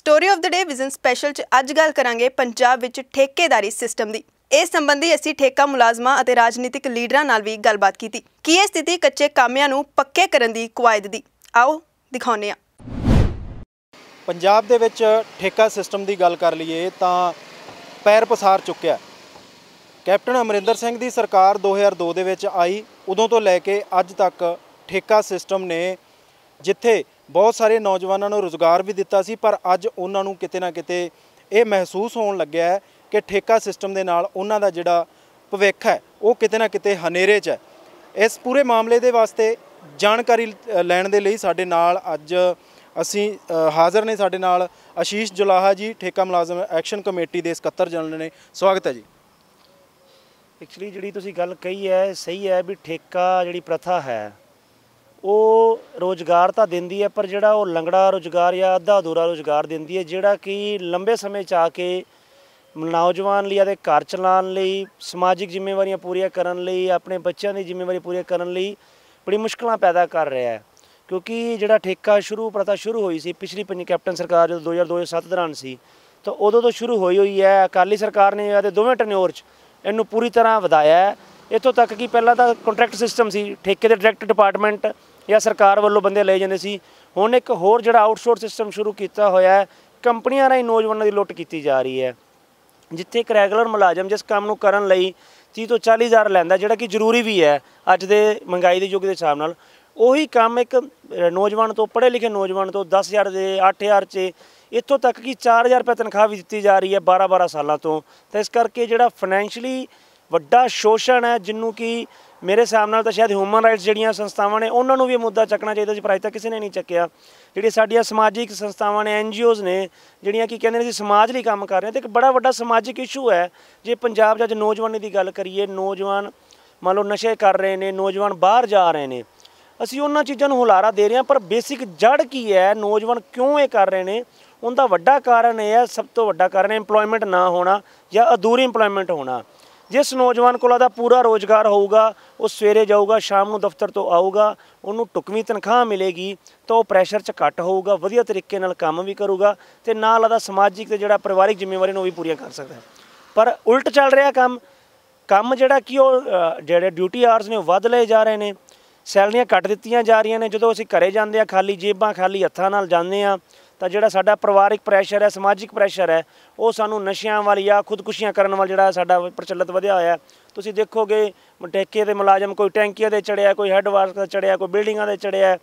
story of the day vision special 'ਚ ਅੱਜ ਗੱਲ ਕਰਾਂਗੇ ਪੰਜਾਬ ਵਿੱਚ ਠੇਕੇਦਾਰੀ ਸਿਸਟਮ ਦੀ ਇਸ ਸੰਬੰਧੀ ਅਸੀਂ ਠੇਕਾ ਮੁਲਾਜ਼ਮਾਂ ਅਤੇ ਰਾਜਨੀਤਿਕ ਲੀਡਰਾਂ ਨਾਲ ਵੀ ਗੱਲਬਾਤ ਕੀਤੀ ਕੀ ਇਹ ਸਥਿਤੀ ਕੱਚੇ ਕਾਮਿਆਂ ਨੂੰ ਪੱਕੇ ਕਰਨ ਦੀ ਕਵਾਇਦ ਦੀ ਆਓ ਦਿਖਾਉਨੇ ਆ ਪੰਜਾਬ ਦੇ ਵਿੱਚ ਠੇਕਾ ਸਿਸਟਮ ਦੀ ਗੱਲ ਕਰ ਲਈਏ ਤਾਂ ਪੈਰ ਪਸਾਰ ਚੁੱਕਿਆ ਕੈਪਟਨ ਅਮਰਿੰਦਰ ਸਿੰਘ ਦੀ ਸਰਕਾਰ 2002 ਦੇ ਵਿੱਚ ਆਈ ਉਦੋਂ ਤੋਂ ਲੈ ਕੇ ਅੱਜ ਤੱਕ ਠੇਕਾ ਸਿਸਟਮ ਨੇ ਜਿੱਥੇ ਬਹੁਤ ਸਾਰੇ ਨੌਜਵਾਨਾਂ ਨੂੰ ਰੋਜ਼ਗਾਰ ਵੀ ਦਿੱਤਾ ਸੀ ਪਰ ਅੱਜ ਉਹਨਾਂ ਨੂੰ ਕਿਤੇ ਨਾ ਕਿਤੇ ਇਹ ਮਹਿਸੂਸ ਹੋਣ ਲੱਗਿਆ ਹੈ ਕਿ ਠੇਕਾ ਸਿਸਟਮ ਦੇ ਨਾਲ ਉਹਨਾਂ ਦਾ ਜਿਹੜਾ ਭਵਿੱਖ ਹੈ ਉਹ ਕਿਤੇ ਨਾ ਕਿਤੇ ਹਨੇਰੇ 'ਚ ਹੈ ਇਸ ਪੂਰੇ ਮਾਮਲੇ ਦੇ ਵਾਸਤੇ ਜਾਣਕਾਰੀ ਲੈਣ ਦੇ ਲਈ ਸਾਡੇ ਨਾਲ ਅੱਜ ਅਸੀਂ ਹਾਜ਼ਰ ਨੇ ਸਾਡੇ ਨਾਲ ਆਸ਼ੀਸ਼ ਜੁਲਾਹਾ ਜੀ ਠੇਕਾ ਮੁਲਾਜ਼ਮ ਐਕਸ਼ਨ ਕਮੇਟੀ ਦੇ ਸਕੱਤਰ ਜਨਰਲ ਨੇ ਸਵਾਗਤ ਹੈ ਜੀ ਐਕਚੁਅਲੀ ਜਿਹੜੀ ਤੁਸੀਂ ਗੱਲ ਕਹੀ ਹੈ ਸਹੀ ਹੈ ਵੀ ਠੇਕਾ ਜਿਹੜੀ ਪ੍ਰਥਾ ਹੈ ਉਹ ਰੋਜ਼ਗਾਰ ਤਾਂ ਦਿੰਦੀ ਹੈ ਪਰ ਜਿਹੜਾ ਉਹ ਲੰਗੜਾ ਰੋਜ਼ਗਾਰ ਜਾਂ ਅੱਧਾ ਅਧੂਰਾ ਰੋਜ਼ਗਾਰ ਦਿੰਦੀ ਹੈ ਜਿਹੜਾ ਕਿ ਲੰਬੇ ਸਮੇਂ ਚ ਆ ਕੇ ਨੌਜਵਾਨ ਲਈ ਅਤੇ ਘਰ ਚਲਾਉਣ ਲਈ ਸਮਾਜਿਕ ਜ਼ਿੰਮੇਵਾਰੀਆਂ ਪੂਰੀਆਂ ਕਰਨ ਲਈ ਆਪਣੇ ਬੱਚਿਆਂ ਦੀ ਜ਼ਿੰਮੇਵਾਰੀ ਪੂਰੀ ਕਰਨ ਲਈ ਬੜੀ ਮੁਸ਼ਕਲਾਂ ਪੈਦਾ ਕਰ ਰਿਹਾ ਹੈ ਕਿਉਂਕਿ ਜਿਹੜਾ ਠੇਕਾ ਸ਼ੁਰੂ ਪ੍ਰਥਾ ਸ਼ੁਰੂ ਹੋਈ ਸੀ ਪਿਛਲੀ ਪੰਜ ਕੈਪਟਨ ਸਰਕਾਰ ਜਦੋਂ 2007 ਦੌਰਾਨ ਸੀ ਤਾਂ ਉਦੋਂ ਤੋਂ ਸ਼ੁਰੂ ਹੋਈ ਹੋਈ ਹੈ ਅਕਾਲੀ ਸਰਕਾਰ ਨੇ ਇਹਦੇ ਦੋਵੇਂ ਟਨਿਓਰ 'ਚ ਇਹਨੂੰ ਪੂਰੀ ਤਰ੍ਹਾਂ ਵਧਾਇਆ ਹੈ ਇਥੋਂ ਤੱਕ ਕਿ ਪਹਿਲਾਂ ਤਾਂ ਕੰਟਰੈਕਟ ਸਿਸਟਮ ਸੀ ਠੇਕੇ ਦੇ ਡਾਇਰੈਕਟ ਡਿਪਾਰਟਮੈਂਟ ਜਾਂ ਸਰਕਾਰ ਵੱਲੋਂ ਬੰਦੇ ਲਏ ਜਾਂਦੇ ਸੀ ਹੁਣ ਇੱਕ ਹੋਰ ਜਿਹੜਾ ਆਊਟਸੋਰਸ ਸਿਸਟਮ ਸ਼ੁਰੂ ਕੀਤਾ ਹੋਇਆ ਹੈ ਕੰਪਨੀਆਂ ਰਾਹੀਂ ਨੌਜਵਾਨਾਂ ਦੀ ਲੁੱਟ ਕੀਤੀ ਜਾ ਰਹੀ ਹੈ ਜਿੱਥੇ ਇੱਕ ਰੈਗੂਲਰ ਮੁਲਾਜ਼ਮ ਜਿਸ ਕੰਮ ਨੂੰ ਕਰਨ ਲਈ 30 ਤੋਂ 40000 ਲੈਂਦਾ ਜਿਹੜਾ ਕਿ ਜ਼ਰੂਰੀ ਵੀ ਹੈ ਅੱਜ ਦੇ ਮਹਿੰਗਾਈ ਦੇ ਯੁੱਗ ਦੇ ਹਿਸਾਬ ਨਾਲ ਉਹੀ ਕੰਮ ਇੱਕ ਨੌਜਵਾਨ ਤੋਂ ਪੜ੍ਹੇ ਲਿਖੇ ਨੌਜਵਾਨ ਤੋਂ 10000 ਦੇ 8000 ਚ ਇੱਥੋਂ ਤੱਕ ਕਿ 4000 ਰੁਪਏ ਤਨਖਾਹ ਵੀ ਦਿੱਤੀ ਜਾ ਰਹੀ ਹੈ 12-12 ਸਾਲਾਂ ਤੋਂ ਤਾਂ ਇਸ ਕਰਕੇ ਜਿਹੜਾ ਫਾਈਨੈਂਸ਼ਲੀ ਵੱਡਾ ਸ਼ੋਸ਼ਣ ਹੈ ਜਿੰਨੂੰ ਕਿ ਮੇਰੇ ਹਿਸਾਬ ਨਾਲ ਤਾਂ ਸ਼ਾਇਦ ਹਿਊਮਨ ਰਾਈਟਸ ਜਿਹੜੀਆਂ ਸੰਸਥਾਵਾਂ ਨੇ ਉਹਨਾਂ ਨੂੰ ਵੀ ਇਹ ਮੁੱਦਾ ਚੱਕਣਾ ਚਾਹੀਦਾ ਸੀ ਪਰ ਅਜੇ ਤੱਕ ਕਿਸੇ ਨੇ ਨਹੀਂ ਚੱਕਿਆ ਜਿਹੜੀ ਸਾਡੀਆਂ ਸਮਾਜਿਕ ਸੰਸਥਾਵਾਂ ਨੇ ਐਨ ਜੀਓਜ਼ ਨੇ ਜਿਹੜੀਆਂ ਕੀ ਕਹਿੰਦੇ ਨੇ ਕਿ ਸਮਾਜ ਲਈ ਕੰਮ ਕਰ ਰਹੇ ਤੇ ਇੱਕ ਬੜਾ ਵੱਡਾ ਸਮਾਜਿਕ ਇਸ਼ੂ ਹੈ ਜੇ ਪੰਜਾਬ ਅੱਜ ਨੌਜਵਾਨੀ ਦੀ ਗੱਲ ਕਰੀਏ ਨੌਜਵਾਨ ਮੰਨ ਲਓ ਨਸ਼ੇ ਕਰ ਰਹੇ ਨੇ ਨੌਜਵਾਨ ਬਾਹਰ ਜਾ ਰਹੇ ਨੇ ਅਸੀਂ ਉਹਨਾਂ ਚੀਜ਼ਾਂ ਨੂੰ ਹੁਲਾਰਾ ਦੇ ਰਹੇ ਹਾਂ ਪਰ ਬੇਸਿਕ ਜੜ ਕੀ ਹੈ ਨੌਜਵਾਨ ਕਿਉਂ ਇਹ ਕਰ ਰਹੇ ਨੇ ਉਹਦਾ ਵੱਡਾ ਕਾਰਨ ਇਹ ਹੈ ਸਭ ਤੋਂ ਵੱਡਾ ਕਾਰਨ ਹੈ EMPLOYMENT ਨਾ ਹੋਣਾ ਜਾਂ ਅਧੂਰੀ EMPLOYMENT ਹੋਣਾ ਜਿਸ ਨੌਜਵਾਨ ਕੋਲ ਆਦਾ ਪੂਰਾ ਰੋਜ਼ਗਾਰ ਹੋਊਗਾ ਉਹ ਸਵੇਰੇ ਜਾਊਗਾ ਸ਼ਾਮ ਨੂੰ ਦਫ਼ਤਰ ਤੋਂ ਆਊਗਾ ਉਹਨੂੰ ਟੁਕਵੀਂ ਤਨਖਾਹ ਮਿਲੇਗੀ ਤਾਂ ਉਹ ਪ੍ਰੈਸ਼ਰ 'ਚ ਘੱਟ ਹੋਊਗਾ ਵਧੀਆ ਤਰੀਕੇ ਨਾਲ ਕੰਮ ਵੀ ਕਰੂਗਾ ਤੇ ਨਾਲ ਉਹਦਾ ਸਮਾਜਿਕ ਤੇ ਜਿਹੜਾ ਪਰਿਵਾਰਿਕ ਜ਼ਿੰਮੇਵਾਰੀ ਨੂੰ ਵੀ ਪੂਰੀਆਂ ਕਰ ਸਕਦਾ ਪਰ ਉਲਟ ਚੱਲ ਰਿਹਾ ਕੰਮ ਕੰਮ ਜਿਹੜਾ ਕਿ ਉਹ ਜਿਹੜੇ ਡਿਊਟੀ ਆਰਸ ਨੇ ਵੱਧ ਲਏ ਜਾ ਰਹੇ ਨੇ ਸੈਲਰੀਆਂ ਕੱਟ ਦਿੱਤੀਆਂ ਜਾ ਰਹੀਆਂ ਨੇ ਜਦੋਂ ਅਸੀਂ ਘਰੇ ਜਾਂਦੇ ਆ ਖਾਲੀ ਜੇਬਾਂ ਖਾਲੀ ਹੱਥਾਂ ਨਾਲ ਜਾਂਦੇ ਆ ਤਾਂ ਜਿਹੜਾ ਸਾਡਾ ਪਰਿਵਾਰਿਕ ਪ੍ਰੈਸ਼ਰ ਹੈ ਸਮਾਜਿਕ ਪ੍ਰੈਸ਼ਰ ਹੈ ਉਹ ਸਾਨੂੰ ਨਸ਼ਿਆਂ ਵਾਲੀ ਜਾਂ ਖੁਦਕੁਸ਼ੀਆਂ ਕਰਨ ਵਾਲ ਜਿਹੜਾ ਸਾਡਾ ਪ੍ਰਚਲਿਤ ਵਧਿਆ ਹੋਇਆ ਤੁਸੀਂ ਦੇਖੋਗੇ ਮਟੇਕੇ ਦੇ ਮੁਲਾਜ਼ਮ ਕੋਈ ਟੈਂਕੀਆਂ ਦੇ ਚੜਿਆ ਕੋਈ ਹੈੱਡ ਦੇ ਦਾ ਚੜਿਆ ਕੋਈ ਬਿਲਡਿੰਗਾਂ ਦੇ ਚੜਿਆ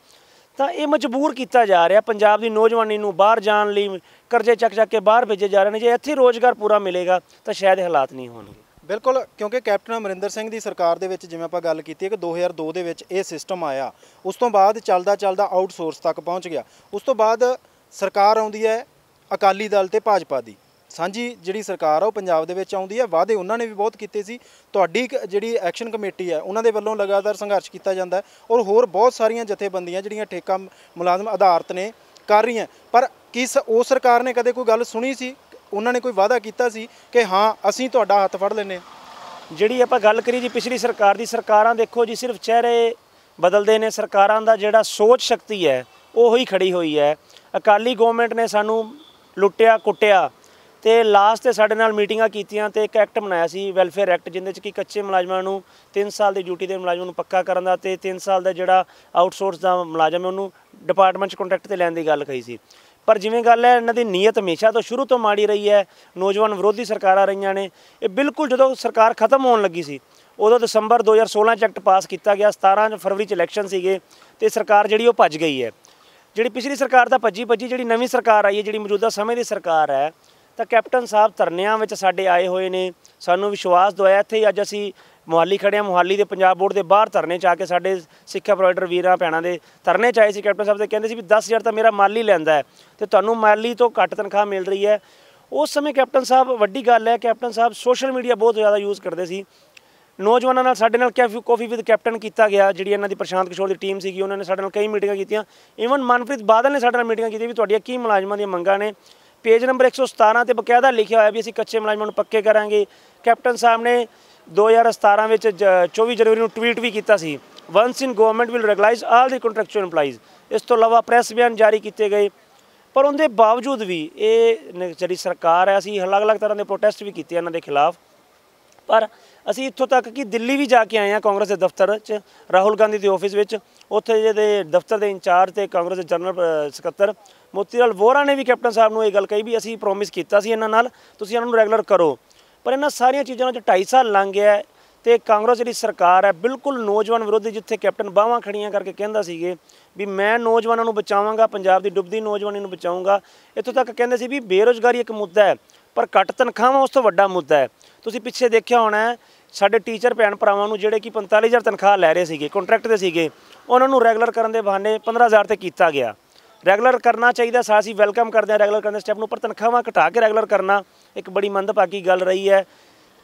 ਤਾਂ ਇਹ ਮਜਬੂਰ ਕੀਤਾ ਜਾ ਰਿਹਾ ਪੰਜਾਬ ਦੀ ਨੌਜਵਾਨੀ ਨੂੰ ਬਾਹਰ ਜਾਣ ਲਈ ਕਰਜ਼ੇ ਚੱਕ ਚੱਕ ਕੇ ਬਾਹਰ ਭੇਜੇ ਜਾ ਰਹੇ ਨੇ ਜੇ ਇੱਥੇ ਰੋਜ਼ਗਾਰ ਪੂਰਾ ਮਿਲੇਗਾ ਤਾਂ ਸ਼ਾਇਦ ਹਾਲਾਤ ਨਹੀਂ ਹੋਣਗੇ ਬਿਲਕੁਲ ਕਿਉਂਕਿ ਕੈਪਟਨ ਅਮਰਿੰਦਰ ਸਿੰਘ ਦੀ ਸਰਕਾਰ ਦੇ ਵਿੱਚ ਜਿਵੇਂ ਆਪਾਂ ਗੱਲ ਕੀਤੀ ਕਿ 2002 ਦੇ ਵਿੱਚ ਇਹ ਸਿਸਟਮ ਆਇਆ ਉਸ ਤੋਂ ਬਾਅਦ ਚੱਲਦਾ ਚੱਲਦਾ ਆਊਟਸੋਰਸ ਤੱਕ ਪਹੁੰਚ ਗਿਆ ਉਸ ਤੋਂ ਬਾਅਦ ਸਰਕਾਰ ਆਉਂਦੀ ਹੈ ਅਕਾਲੀ ਦਲ ਤੇ ਭਾਜਪਾ ਦੀ ਸਾਂਝੀ ਜਿਹੜੀ ਸਰਕਾਰ ਆ ਉਹ ਪੰਜਾਬ ਦੇ ਵਿੱਚ ਆਉਂਦੀ ਹੈ ਵਾਅਦੇ ਉਹਨਾਂ ਨੇ ਵੀ ਬਹੁਤ ਕੀਤੇ ਸੀ ਤੁਹਾਡੀ ਜਿਹੜੀ ਐਕਸ਼ਨ ਕਮੇਟੀ ਹੈ ਉਹਨਾਂ ਦੇ ਵੱਲੋਂ ਲਗਾਤਾਰ ਸੰਘਰਸ਼ ਕੀਤਾ ਜਾਂਦਾ ਔਰ ਹੋਰ ਬਹੁਤ ਸਾਰੀਆਂ ਜਥੇਬੰਦੀਆਂ ਜਿਹੜੀਆਂ ਠੇਕਾ ਮੁਲਾਜ਼ਮ ਆਧਾਰਤ ਨੇ ਕਰ ਰਹੀਆਂ ਪਰ ਕਿਸ ਉਹ ਸਰਕਾਰ ਨੇ ਕਦੇ ਕੋਈ ਗੱਲ ਸੁਣੀ ਸੀ ਉਹਨਾਂ ਨੇ ਕੋਈ ਵਾਅਦਾ ਕੀਤਾ ਸੀ ਕਿ ਹਾਂ ਅਸੀਂ ਤੁਹਾਡਾ ਹੱਥ ਫੜ ਲੈਨੇ ਜਿਹੜੀ ਆਪਾਂ ਗੱਲ ਕਰੀ ਜੀ ਪਿਛਲੀ ਸਰਕਾਰ ਦੀ ਸਰਕਾਰਾਂ ਦੇਖੋ ਜੀ ਸਿਰਫ ਚਿਹਰੇ ਬਦਲਦੇ ਨੇ ਸਰਕਾਰਾਂ ਦਾ ਜਿਹੜਾ ਸੋਚ ਸ਼ਕਤੀ ਹੈ ਉਹ ਹੀ ਖੜੀ ਹੋਈ ਹੈ ਅਕਾਲੀ ਗਵਰਨਮੈਂਟ ਨੇ ਸਾਨੂੰ ਲੁੱਟਿਆ ਕੁੱਟਿਆ ਤੇ ਲਾਸਟ ਤੇ ਸਾਡੇ ਨਾਲ ਮੀਟਿੰਗਾਂ ਕੀਤੀਆਂ ਤੇ ਇੱਕ ਐਕਟ ਬਣਾਇਆ ਸੀ ਵੈਲਫੇਅਰ ਐਕਟ ਜਿੰਦੇ ਚ ਕਿ ਕੱਚੇ ਮੁਲਾਜ਼ਮਾਂ ਨੂੰ 3 ਸਾਲ ਦੀ ਡਿਊਟੀ ਦੇ ਮੁਲਾਜ਼ਮ ਨੂੰ ਪੱਕਾ ਕਰਨ ਦਾ ਤੇ 3 ਸਾਲ ਦਾ ਜਿਹੜਾ ਆਊਟਸੋਰਸ ਦਾ ਮੁਲਾਜ਼ਮ ਹੈ ਉਹਨੂੰ ਡਿਪਾਰਟਮੈਂਟ ਚ ਕੰਟਰੈਕਟ ਤੇ ਲੈਣ ਦੀ ਗੱਲ ਕਹੀ ਸੀ ਪਰ ਜਿਵੇਂ ਗੱਲ ਹੈ ਇਹਨਾਂ ਦੀ ਨੀਅਤ ਹਮੇਸ਼ਾ ਤੋਂ ਸ਼ੁਰੂ ਤੋਂ ਮਾੜੀ ਰਹੀ ਹੈ ਨੌਜਵਾਨ ਵਿਰੋਧੀ ਸਰਕਾਰਾਂ ਰਹੀਆਂ ਨੇ ਇਹ ਬਿਲਕੁਲ ਜਦੋਂ ਸਰਕਾਰ ਖਤਮ ਹੋਣ ਲੱਗੀ ਸੀ ਉਦੋਂ ਦਸੰਬਰ 2016 ਚ ਐਕਟ ਪਾਸ ਕੀਤਾ ਗਿਆ 17 ਫਰਵਰੀ ਚ ਇਲੈਕਸ਼ਨ ਸੀਗੇ ਤੇ ਸਰਕਾਰ ਜਿਹੜੀ ਉਹ ਭੱਜ ਗਈ ਹੈ ਜਿਹੜੀ ਪਿਛਲੀ ਸਰਕਾਰ ਦਾ ਭੱਜੀ ਭੱਜੀ ਜਿਹੜੀ ਨਵੀਂ ਸਰਕਾਰ ਆਈ ਹੈ ਜਿਹੜੀ ਮੌਜੂਦਾ ਸਮੇਂ ਦੀ ਸਰਕਾਰ ਹੈ ਤਾਂ ਕੈਪਟਨ ਸਾਹਿਬ ਧਰਨਿਆਂ ਵਿੱਚ ਸਾਡੇ ਆਏ ਹੋਏ ਨੇ ਸਾਨੂੰ ਵਿਸ਼ਵਾਸ ਦਵਾਇਆ ਇੱਥੇ ਅੱਜ ਅਸੀਂ ਮੁਹਾਲੀ ਖੜੇ ਆ ਮੁਹਾਲੀ ਦੇ ਪੰਜਾਬ ਬੋਰਡ ਦੇ ਬਾਹਰ ਧਰਨੇ ਚ ਆ ਕੇ ਸਾਡੇ ਸਿੱਖਿਆ ਪ੍ਰੋਵਾਈਡਰ ਵੀਰਾਂ ਭੈਣਾਂ ਦੇ ਧਰਨੇ ਚ ਆਏ ਸੀ ਕੈਪਟਨ ਸਾਹਿਬ ਦੇ ਕਹਿੰਦੇ ਸੀ ਵੀ 10000 ਤਾਂ ਮੇਰਾ ਮਾਲੀ ਲੈਂਦਾ ਹੈ ਤੇ ਤੁਹਾਨੂੰ ਮਾਲੀ ਤੋਂ ਘੱਟ ਤਨਖਾਹ ਮਿਲ ਰਹੀ ਹੈ ਉਸ ਸਮੇਂ ਕੈਪਟਨ ਸਾਹਿਬ ਵੱਡੀ ਗੱਲ ਹੈ ਕੈਪਟਨ ਸਾਹਿਬ ਸੋਸ਼ਲ ਮੀਡੀਆ ਬਹੁਤ ਜ਼ਿਆਦਾ ਯੂਜ਼ ਕਰਦੇ ਸੀ ਨੌਜਵਾਨਾਂ ਨਾਲ ਸਾਡੇ ਨਾਲ ਕਾਫੀ ਕਾਫੀ ਵਿਦ ਕੈਪਟਨ ਕੀਤਾ ਗਿਆ ਜਿਹੜੀ ਇਹਨਾਂ ਦੀ ਪ੍ਰਸ਼ਾਂਤ ਕਿਸ਼ੋਰ ਦੀ ਟੀਮ ਸੀਗੀ ਉਹਨਾਂ ਨੇ ਸਾਡੇ ਨਾਲ ਕਈ ਮੀਟਿੰਗਾਂ ਕੀਤੀਆਂ ਇਵਨ ਮਨਪ੍ਰੀਤ ਬਾਦਲ ਨੇ ਸਾਡੇ ਨਾਲ ਮੀਟਿੰਗਾਂ ਕੀਤੀਆਂ ਵੀ ਤੁਹਾਡੀਆਂ ਕੀ ਮੁਲਾਜ਼ਮਾਂ ਦੀਆਂ ਮੰਗਾਂ ਨੇ ਪੇਜ ਨੰਬਰ 117 ਤੇ ਬਕਾਇਦਾ ਲਿਖਿਆ ਹੋਇਆ ਵੀ ਅਸੀਂ ਕੱਚੇ ਮੁਲਾਜ਼ਮਾਂ ਨੂੰ ਪੱਕੇ ਕਰਾਂਗੇ ਕੈਪਟਨ ਸਾਹਿਬ ਨੇ 2017 ਵਿੱਚ 24 ਜਨਵਰੀ ਨੂੰ ਟਵੀਟ ਵੀ ਕੀਤਾ ਸੀ once in government will regularise all the contractual employees ਇਸ ਤੋਂ ਇਲਾਵਾ ਪ੍ਰੈਸ ਬਿਆਨ ਜਾਰੀ ਕੀਤੇ ਗਏ ਪਰ ਉਹਦੇ ਬਾਵਜੂਦ ਵੀ ਇਹ ਜਿਹੜੀ ਸਰਕਾਰ ਹੈ ਅਸੀਂ ਅਲੱਗ-ਅਲੱਗ ਤਰ੍ਹਾਂ ਦੇ ਪ੍ਰੋਟੈਸਟ ਵੀ ਕੀਤੇ ਇਹਨਾਂ ਦੇ ਖਿਲਾਫ ਪਰ ਅਸੀਂ ਇੱਥੋਂ ਤੱਕ ਕਿ ਦਿੱਲੀ ਵੀ ਜਾ ਕੇ ਆਏ ਆ ਕਾਂਗਰਸ ਦੇ ਦਫ਼ਤਰ 'ਚ ਰਾਹੁਲ ਗਾਂਧੀ ਦੇ ਆਫਿਸ ਵਿੱਚ ਉੱਥੇ ਜਿਹਦੇ ਦਫ਼ਤਰ ਦੇ ਇੰਚਾਰਜ ਤੇ ਕਾਂਗਰਸ ਦੇ ਜਨਰਲ ਸਕੱਤਰ ਮੋਤੀਲਾਲ ਵੋਰਾ ਨੇ ਵੀ ਕੈਪਟਨ ਸਾਹਿਬ ਨੂੰ ਇਹ ਗੱਲ ਕਹੀ ਵੀ ਅਸੀਂ ਪ੍ਰੋਮਿਸ ਕੀਤਾ ਸੀ ਇਹਨਾਂ ਨਾਲ ਤੁਸੀਂ ਇਹਨਾਂ ਨੂੰ ਰੈਗੂਲਰ ਕਰੋ ਪਰ ਇਹਨਾਂ ਸਾਰੀਆਂ ਚੀਜ਼ਾਂ ਨਾਲ 2.5 ਸਾਲ ਲੰਘ ਗਿਆ ਤੇ ਕਾਂਗਰਸ ਜਿਹੜੀ ਸਰਕਾਰ ਹੈ ਬਿਲਕੁਲ ਨੌਜਵਾਨ ਵਿਰੋਧੀ ਜਿੱਥੇ ਕੈਪਟਨ ਬਾਵਾ ਖੜੀਆਂ ਕਰਕੇ ਕਹਿੰਦਾ ਸੀਗੇ ਵੀ ਮੈਂ ਨੌਜਵਾਨਾਂ ਨੂੰ ਬਚਾਵਾਂਗਾ ਪੰਜਾਬ ਦੀ ਡੁੱਬਦੀ ਨੌਜਵਾਨੀ ਨੂੰ ਬਚਾਉਂਗਾ ਇੱਥੋਂ ਤੱਕ ਕਹਿੰਦੇ ਸੀ ਵੀ ਬੇਰੋਜ਼ਗਾਰੀ ਇੱਕ ਮੁੱਦਾ ਹੈ ਪਰ ਘੱਟ ਤਨਖਾਹਾਂ ਉਸ ਤੋਂ ਵੱਡਾ ਮੁੱਦਾ ਹੈ ਤੁਸੀਂ ਪਿੱਛੇ ਦੇਖਿਆ ਹੋਣਾ ਸਾਡੇ ਟੀਚਰ ਭੈਣ ਭਰਾਵਾਂ ਨੂੰ ਜਿਹੜੇ ਕਿ 45000 ਤਨਖਾਹ ਲੈ ਰਹੇ ਸੀਗੇ ਕੰਟਰੈਕਟ ਦੇ ਸੀਗੇ ਉਹਨਾਂ ਨੂੰ ਰੈਗੂਲਰ ਕਰਨ ਦੇ ਬਹਾਨੇ 15000 ਤੇ ਕੀਤਾ ਗਿਆ ਰੈਗੂਲਰ ਕਰਨਾ ਚਾਹੀਦਾ ਸਾ ਅਸੀਂ ਵੈਲਕਮ ਕਰਦੇ ਹਾਂ ਰੈਗੂਲਰ ਕਰਨ ਦੇ ਸਟੈਪ ਨੂੰ ਪਰ ਤਨਖਾਹਾਂ ਘਟਾ ਕੇ ਰੈਗੂਲਰ ਕਰਨਾ ਇੱਕ ਬੜੀ ਮੰਦਭਾਗੀ ਗੱਲ ਰਹੀ ਹੈ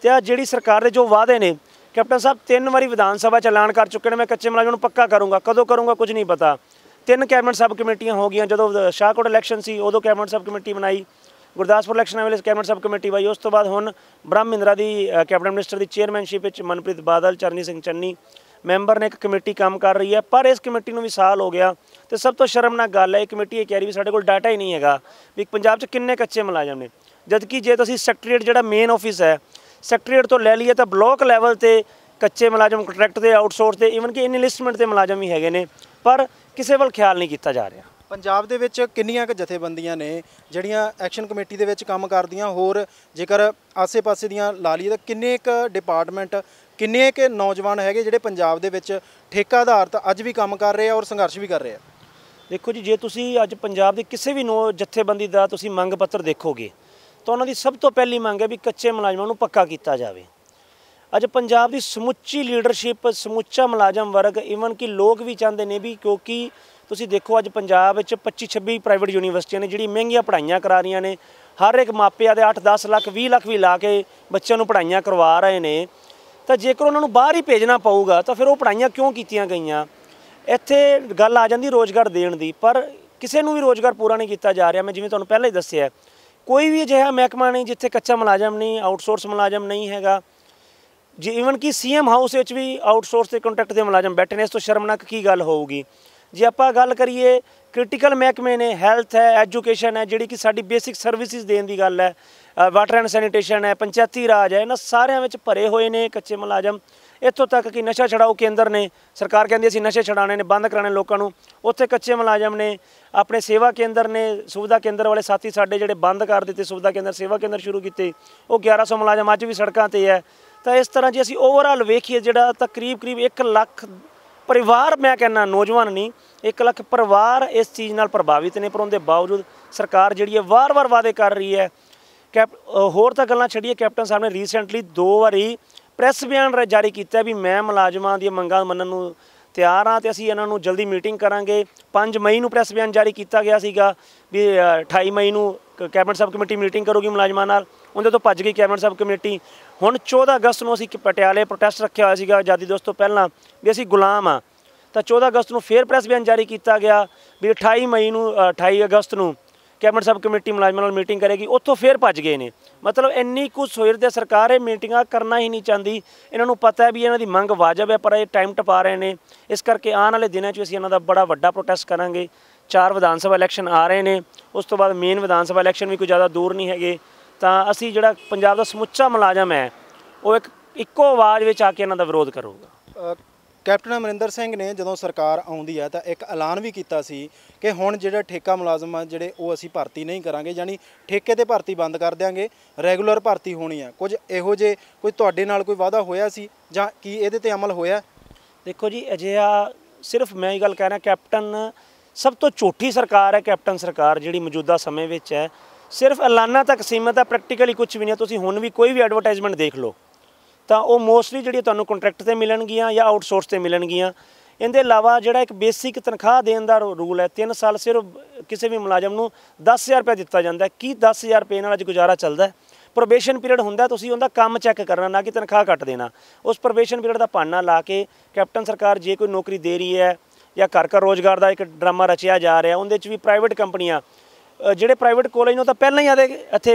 ਤੇ ਆ ਜਿਹੜੀ ਸਰਕਾਰ ਦੇ ਜੋ ਵਾਅਦੇ ਨੇ ਕੈਪਟਨ ਸਾਹਿਬ ਤਿੰਨ ਵਾਰੀ ਵਿਧਾਨ ਸਭਾ ਚ ਐਲਾਨ ਕਰ ਚੁੱਕੇ ਨੇ ਮੈਂ ਕੱਚੇ ਮਲਾਜ਼ਮ ਨੂੰ ਪੱਕਾ ਕਰੂੰਗਾ ਕਦੋਂ ਕਰੂੰਗਾ ਕੁਝ ਨਹੀਂ ਪਤਾ ਤਿੰਨ ਕੈਬਨਟ ਸਬ ਕਮੇਟੀਆਂ ਹੋ ਗਈਆਂ ਜਦੋਂ ਸ਼ਾਹਕੋਟ ਇਲੈਕਸ਼ਨ ਸੀ ਉਦੋਂ ਕੈਬਨਟ ਸਬ ਕਮੇਟੀ ਬਣਾਈ ਗੁਰਦਾਸਪੁਰ ਇਲੈਕਸ਼ਨ ਵੇਲੇ ਕੈਬਨਟ ਸਬ ਕਮੇਟੀ ਵਾਈ ਉਸ ਤੋਂ ਬਾਅਦ ਹੁਣ ਬ੍ਰਹਮ ਦੀ ਕੈਬਨਟ ਮਿਨਿਸਟਰ ਦੀ ਚੇਅਰਮੈਨਸ਼ਿਪ ਵਿੱਚ ਮਨਪ੍ਰੀਤ ਬਾਦਲ ਚਰਨੀ ਸਿੰਘ ਚੰਨੀ ਮੈਂਬਰ ਨੇ ਇੱਕ ਕਮੇਟੀ ਕੰਮ ਕਰ ਰਹੀ ਹੈ ਪਰ ਇਸ ਕਮੇਟੀ ਨੂੰ ਵੀ ਸਾਲ ਹੋ ਗਿਆ ਤੇ ਸਭ ਤੋਂ ਸ਼ਰਮਨਾਕ ਗੱਲ ਹੈ ਕਮੇਟੀ ਇਹ ਕਹਿ ਰਹੀ ਵੀ ਸਾਡੇ ਕੋਲ ਡਾਟਾ ਹੀ ਨਹੀਂ ਹੈਗਾ ਵੀ ਪੰਜਾਬ 'ਚ ਕਿੰਨੇ ਕੱਚੇ ਮੁਲਾਜ਼ਮ ਨੇ ਜਦਕਿ ਜੇ ਤੁਸੀਂ ਸੈਕਟਰੀਏਟ ਜਿਹੜਾ ਮੇਨ ਆਫਿਸ ਹੈ ਸੈਕਟਰੀਏਟ ਤੋਂ ਲੈ ਲਈਏ ਤਾਂ ਬਲਾਕ ਲੈਵਲ ਤੇ ਕੱਚੇ ਮੁਲਾਜ਼ਮ ਕੰਟਰੈਕਟ ਤੇ ਆਊਟਸੋਰਸ ਤੇ ਇਵਨ ਕਿ ਇਨਲਿਸਟਮੈਂਟ ਤੇ ਮੁਲਾਜ਼ਮ ਵੀ ਹੈਗੇ ਨੇ ਪਰ ਕਿਸੇ ਵੱਲ ਖਿਆਲ ਨਹੀਂ ਕੀਤਾ ਜਾ ਰਿਹਾ ਪੰਜਾਬ ਦੇ ਵਿੱਚ ਕਿੰਨੀਆਂ ਕੁ ਜਥੇਬੰਦੀਆਂ ਨੇ ਜਿਹੜੀਆਂ ਐਕਸ਼ਨ ਕਮੇਟੀ ਦੇ ਵਿੱਚ ਕੰਮ ਕਰਦੀਆਂ ਹੋਰ ਜੇਕਰ ਆਸੇ-ਪਾਸੇ ਦੀਆਂ ਲਾ ਲਈਏ ਤਾਂ ਕਿੰਨੇ ਕੁ ਡਿਪਾਰਟਮੈਂਟ ਕਿੰਨੇ ਕੁ ਨੌਜਵਾਨ ਹੈਗੇ ਜਿਹੜੇ ਪੰਜਾਬ ਦੇ ਵਿੱਚ ਠੇਕਾ ਆਧਾਰਿਤ ਅੱਜ ਵੀ ਕੰਮ ਕਰ ਰਹੇ ਆ ਔਰ ਸੰਘਰਸ਼ ਵੀ ਕਰ ਰਹੇ ਆ ਦੇਖੋ ਜੀ ਜੇ ਤੁਸੀਂ ਅੱਜ ਪੰਜਾਬ ਦੇ ਕਿਸੇ ਵੀ ਜਥੇਬੰਦੀ ਦਾ ਤੁਸੀਂ ਮੰਗ ਪੱਤਰ ਦੇਖੋਗੇ ਤਾਂ ਉਹਨਾਂ ਦੀ ਸਭ ਤੋਂ ਪਹਿਲੀ ਮੰਗ ਹੈ ਵੀ ਕੱਚੇ ਮੁਲਾਜ਼ਮਾਂ ਨੂੰ ਪੱਕਾ ਕੀਤਾ ਜਾਵੇ ਅੱਜ ਪੰਜਾਬ ਦੀ ਸਮੁੱਚੀ ਲੀਡਰਸ਼ਿਪ ਸਮੁੱਚਾ ਮੁਲਾਜ਼ਮ ਵਰਗ ਇਵਨ ਕਿ ਲੋਕ ਵੀ ਚਾਹੁੰਦੇ ਨੇ ਵੀ ਕਿਉਂਕਿ ਤੁਸੀਂ ਦੇਖੋ ਅੱਜ ਪੰਜਾਬ ਵਿੱਚ 25 26 ਪ੍ਰਾਈਵੇਟ ਯੂਨੀਵਰਸਿਟੀਆਂ ਨੇ ਜਿਹੜੀ ਮਹਿੰਗੀਆਂ ਪੜ੍ਹਾਈਆਂ ਕਰਾ ਰਹੀਆਂ ਨੇ ਹਰ ਇੱਕ ਮਾਪਿਆਂ ਦੇ 8-10 ਲੱਖ 20 ਲੱਖ ਵੀ ਲਾ ਕੇ ਬੱਚਿਆਂ ਨੂੰ ਪੜ੍ਹਾਈਆਂ ਕਰਵਾ ਰਹੇ ਨੇ ਤਾਂ ਜੇਕਰ ਉਹਨਾਂ ਨੂੰ ਬਾਹਰ ਹੀ ਭੇਜਣਾ ਪਊਗਾ ਤਾਂ ਫਿਰ ਉਹ ਪੜ੍ਹਾਈਆਂ ਕਿਉਂ ਕੀਤੀਆਂ ਗਈਆਂ ਇੱਥੇ ਗੱਲ ਆ ਜਾਂਦੀ ਰੋਜ਼ਗਾਰ ਦੇਣ ਦੀ ਪਰ ਕਿਸੇ ਨੂੰ ਵੀ ਰੋਜ਼ਗਾਰ ਪੂਰਾ ਨਹੀਂ ਕੀਤਾ ਜਾ ਰਿਹਾ ਮੈਂ ਜਿਵੇਂ ਤੁਹਾਨੂੰ ਪਹਿਲਾਂ ਹੀ ਦੱਸਿਆ ਕੋਈ ਵੀ ਅਜਿਹਾ ਮਹਿਕਮਾ ਨਹੀਂ ਜਿੱਥੇ ਕੱਚਾ ਮੁਲਾਜ਼ਮ ਨਹੀਂ ਆਊਟਸੋਰਸ ਮੁਲਾਜ਼ਮ ਨਹੀਂ ਹੈਗਾ ਜੀ ਇਵਨ ਕਿ ਸੀਐਮ ਹਾਊਸ ਵਿੱਚ ਵੀ ਆਊਟਸੋਰਸ ਤੇ ਕੰਟਰੈਕਟ ਦੇ ਮੁਲਾਜ਼ਮ ਬੈਠੇ ਨੇ ਇਸ ਤੋਂ ਸ਼ਰਮਨਾਕ ਕੀ ਗੱਲ ਹੋਊਗੀ ਜੇ ਆਪਾਂ ਗੱਲ ਕਰੀਏ ਕ੍ਰਿਟੀਕਲ ਮਹਿਕਮੇ ਨੇ ਹੈਲਥ ਹੈ ਐਜੂਕੇਸ਼ਨ ਹੈ ਜਿਹੜੀ ਕਿ ਸਾਡੀ ਬੇਸਿਕ ਸਰਵਿਸਿਜ਼ ਦੇਣ ਦੀ ਗੱਲ ਹੈ ਵਾਟਰ ਐਂਡ ਸੈਨੀਟੇਸ਼ਨ ਹੈ ਪੰਚਾਇਤੀ ਰਾਜ ਹੈ ਇਹਨਾਂ ਸਾਰਿਆਂ ਵਿੱਚ ਭਰੇ ਹੋਏ ਨੇ ਕੱਚੇ ਮੁਲਾਜ਼ਮ ਇੱਥੋਂ ਤੱਕ ਕਿ ਨਸ਼ਾ ਛਡਾਓ ਕੇਂਦਰ ਨੇ ਸਰਕਾਰ ਕਹਿੰਦੀ ਅਸੀਂ ਨਸ਼ੇ ਛਡਾਣੇ ਨੇ ਬੰਦ ਕਰਾਣੇ ਲੋਕਾਂ ਨੂੰ ਉੱਥੇ ਕੱਚੇ ਮੁਲਾਜ਼ਮ ਨੇ ਆਪਣੇ ਸੇਵਾ ਕੇਂਦਰ ਨੇ ਸੁਵਿਧਾ ਕੇਂਦਰ ਵਾਲੇ ਸਾਥੀ ਸਾਡੇ ਜਿਹੜੇ ਬੰਦ ਕਰ ਦਿੱਤੇ ਸੁਵਿਧਾ ਕੇਂਦਰ ਸੇਵਾ ਕੇਂਦਰ ਸ਼ੁਰੂ ਕੀਤੇ ਉਹ 1100 ਮੁਲਾਜ਼ਮ ਅੱਜ ਵੀ ਸੜਕਾਂ ਤੇ ਹੈ ਤਾਂ ਇਸ ਤਰ੍ਹਾਂ ਜੇ ਅਸੀਂ ਓਵਰਆਲ ਵੇਖੀਏ ਜਿਹੜਾ ਤਕਰੀਬ ਕਰੀਬ 1 ਲੱਖ ਪਰਿਵਾਰ ਮੈਂ ਕਹਿੰਨਾ ਨੌਜਵਾਨ ਨਹੀਂ 1 ਲੱਖ ਪਰਿਵਾਰ ਇਸ ਚੀਜ਼ ਨਾਲ ਪ੍ਰਭਾਵਿਤ ਨੇ ਪਰ ਉਹਦੇ ਬਾਵਜੂਦ ਸਰਕਾਰ ਜਿਹੜੀ ਹੈ ਵਾਰ-ਵਾਰ ਵਾਅਦੇ ਕਰ ਰਹੀ ਹੈ ਕੈਪ ਹੋਰ ਤਾਂ ਗੱਲਾਂ ਛੱਡੀਏ ਕੈਪਟਨ ਸਾਹਿਬ ਨੇ ਰੀਸੈਂਟਲੀ ਦੋ ਵਾਰੀ ਪ੍ਰੈਸ ਬਿਆਨ ਜਾਰੀ ਕੀਤਾ ਵੀ ਮੈਂ ਮੁਲਾਜ਼ਮਾਂ ਦੀਆਂ ਮੰਗਾਂ ਮੰਨਣ ਨੂੰ ਤਿਆਰ ਆ ਤੇ ਅਸੀਂ ਇਹਨਾਂ ਨੂੰ ਜਲਦੀ ਮੀਟਿੰਗ ਕਰਾਂਗੇ 5 ਮਈ ਨੂੰ ਪ੍ਰੈਸ ਬਿਆਨ ਜਾਰੀ ਕੀਤਾ ਗਿਆ ਸੀਗਾ ਵੀ 28 ਮਈ ਨੂੰ ਕੈਬਨਿਟ ਸਬ ਕਮੇਟੀ ਮੀਟਿੰਗ ਕਰੋਗੀ ਮੁਲਾਜ਼ਮਾਂ ਨਾਲ ਉਹਦੇ ਤੋਂ ਭੱਜ ਗਈ ਕੈਬਨਿਟ ਸਬ ਕਮੇਟੀ ਹੁਣ 14 ਅਗਸਤ ਨੂੰ ਅਸੀਂ ਪਟਿਆਲੇ ਪ੍ਰੋਟੈਸਟ ਰੱਖਿਆ ਹੋਇਆ ਸੀਗਾ ਆਜ਼ਾਦੀ ਦਿਵਸ ਤੋਂ ਪਹਿਲਾਂ ਵੀ ਅਸੀਂ ਗੁਲਾਮ ਆ ਤਾਂ 14 ਅਗਸਤ ਨੂੰ ਫੇਰ ਪ੍ਰੈਸ ਬਿਆਨ ਜਾਰੀ ਕੀਤਾ ਗਿਆ ਵੀ 28 ਮਈ ਨੂੰ 28 ਅਗਸਤ ਨੂੰ ਕੈਬਨਿਟ ਸਬ ਕਮੇਟੀ ਮੁਲਾਜ਼ਮਾਂ ਨਾਲ ਮੀਟਿੰਗ ਕਰੇਗੀ ਉੱਥੋਂ ਫੇਰ ਭੱਜ ਗਏ ਨੇ ਮਤਲਬ ਇੰਨੀ ਕੁ ਸੋਇਰ ਦੇ ਸਰਕਾਰ ਇਹ ਮੀਟਿੰਗਾਂ ਕਰਨਾ ਹੀ ਨਹੀਂ ਚਾਹੁੰਦੀ ਇਹਨਾਂ ਨੂੰ ਪਤਾ ਹੈ ਵੀ ਇਹਨਾਂ ਦੀ ਮੰਗ ਵਾਜਬ ਹੈ ਪਰ ਇਹ ਟਾਈਮ ਟਪਾ ਰਹੇ ਨੇ ਇਸ ਕਰਕੇ ਆਉਣ ਵਾਲੇ ਦਿਨਾਂ 'ਚ ਅਸੀਂ ਇਹਨਾਂ ਦਾ ਬੜਾ ਵੱਡਾ ਪ੍ਰੋਟੈਸਟ ਕਰਾਂਗੇ ਚਾਰ ਵਿਧਾਨ ਸਭਾ ਇਲੈਕਸ਼ਨ ਆ ਰਹੇ ਨੇ ਉਸ ਤੋਂ ਬਾਅਦ ਮੇਨ ਵਿਧਾਨ ਸਭਾ ਇਲੈਕਸ਼ਨ ਵੀ ਕੋਈ ਜ਼ਿਆਦਾ ਦੂਰ ਨਹੀਂ ਹੈਗੇ ਤਾਂ ਅਸੀਂ ਜਿਹੜਾ ਪੰਜਾਬ ਦਾ ਸਮੁੱਚਾ ਮੁਲਾਜ਼ਮ ਹੈ ਉਹ ਇੱਕ ਇੱਕੋ ਆਵਾਜ਼ ਵਿੱਚ ਆ ਕੇ ਇਹਨਾਂ ਦਾ ਵਿਰੋਧ ਕਰੂਗਾ ਕੈਪਟਨ ਅਮਰਿੰਦਰ ਸਿੰਘ ਨੇ ਜਦੋਂ ਸਰਕਾਰ ਆਉਂਦੀ ਹੈ ਤਾਂ ਇੱਕ ਐਲਾਨ ਵੀ ਕੀਤਾ ਸੀ ਕਿ ਹੁਣ ਜਿਹੜਾ ਠੇਕਾ ਮੁਲਾਜ਼ਮ ਆ ਜਿਹੜੇ ਉਹ ਅਸੀਂ ਭਰਤੀ ਨਹੀਂ ਕਰਾਂਗੇ ਯਾਨੀ ਠੇਕੇ ਤੇ ਭਰਤੀ ਬੰਦ ਕਰ ਦਿਆਂਗੇ ਰੈਗੂਲਰ ਭਰਤੀ ਹੋਣੀ ਆ ਕੁਝ ਇਹੋ ਜੇ ਕੋਈ ਤੁਹਾਡੇ ਨਾਲ ਕੋਈ ਵਾਅਦਾ ਹੋਇਆ ਸੀ ਜਾਂ ਕੀ ਇਹਦੇ ਤੇ ਅਮਲ ਹੋਇਆ ਦੇਖੋ ਜੀ ਅਜਿਹਾ ਸਿਰਫ ਮੈਂ ਇਹ ਗੱਲ ਕਹਿ ਰਿਹਾ ਕੈਪਟਨ ਸਭ ਤੋਂ ਝੂਠੀ ਸਰਕਾਰ ਹੈ ਕੈਪਟਨ ਸਰਕਾਰ ਜਿਹੜੀ ਮੌਜੂਦਾ ਸਮੇਂ ਵਿੱਚ ਹੈ ਸਿਰਫ ਐਲਾਨਾਂ ਤੱਕ ਸੀਮਤ ਹੈ ਪ੍ਰੈਕਟੀਕਲੀ ਕੁਝ ਵੀ ਨਹੀਂ ਤੁਸੀਂ ਹੁਣ ਵੀ ਕੋਈ ਵੀ ਐਡਵਰਟਾਈਜ਼ਮੈਂਟ ਦੇਖ ਲਓ ਤਾਂ ਉਹ ਮੋਸਟਲੀ ਜਿਹੜੀ ਤੁਹਾਨੂੰ ਕੰਟਰੈਕਟ ਤੇ ਮਿਲਣਗੀਆਂ ਜਾਂ ਆਊਟਸੋਰਸ ਤੇ ਮਿਲਣਗੀਆਂ ਇਹਦੇ ਇਲਾਵਾ ਜਿਹੜਾ ਇੱਕ ਬੇਸਿਕ ਤਨਖਾਹ ਦੇਣ ਦਾ ਰੂਲ ਹੈ 3 ਸਾਲ ਸਿਰਫ ਕਿਸੇ ਵੀ ਮੁਲਾਜ਼ਮ ਨੂੰ 10000 ਰੁਪਏ ਦਿੱਤਾ ਜਾਂਦਾ ਕੀ 10000 ਰੁਪਏ ਨਾਲ ਅੱਜ ਗੁਜ਼ਾਰਾ ਚੱਲਦਾ ਹੈ ਪ੍ਰੋਬੇਸ਼ਨ ਪੀਰੀਅਡ ਹੁੰਦਾ ਤੁਸੀਂ ਉਹਦਾ ਕੰਮ ਚੈੱਕ ਕਰਨਾ ਨਾ ਕਿ ਤਨਖਾਹ ਕੱਟ ਦੇਣਾ ਉਸ ਪ੍ਰੋਬੇਸ਼ਨ ਪੀਰੀਅਡ ਦਾ ਪਾਣਾ ਲਾ ਕੇ ਕੈਪਟਨ ਸਰਕਾਰ ਜੇ ਕੋਈ ਨੌਕਰੀ ਦੇ ਰਹੀ ਹੈ ਜਾਂ ਘਰ ਘਰ ਰੋਜ਼ਗਾਰ ਦਾ ਇੱਕ ਡਰਾਮਾ ਰਚਿਆ ਜਾ ਰਿਹਾ ਉਹਦੇ ਵਿੱਚ ਵੀ ਪ੍ਰਾਈਵੇਟ ਕੰਪਨੀਆਂ ਜਿਹੜੇ ਪ੍ਰਾਈਵੇਟ ਕਾਲਜ ਨੂੰ ਤਾਂ ਪਹਿਲਾਂ ਹੀ ਆਦੇ ਇੱਥੇ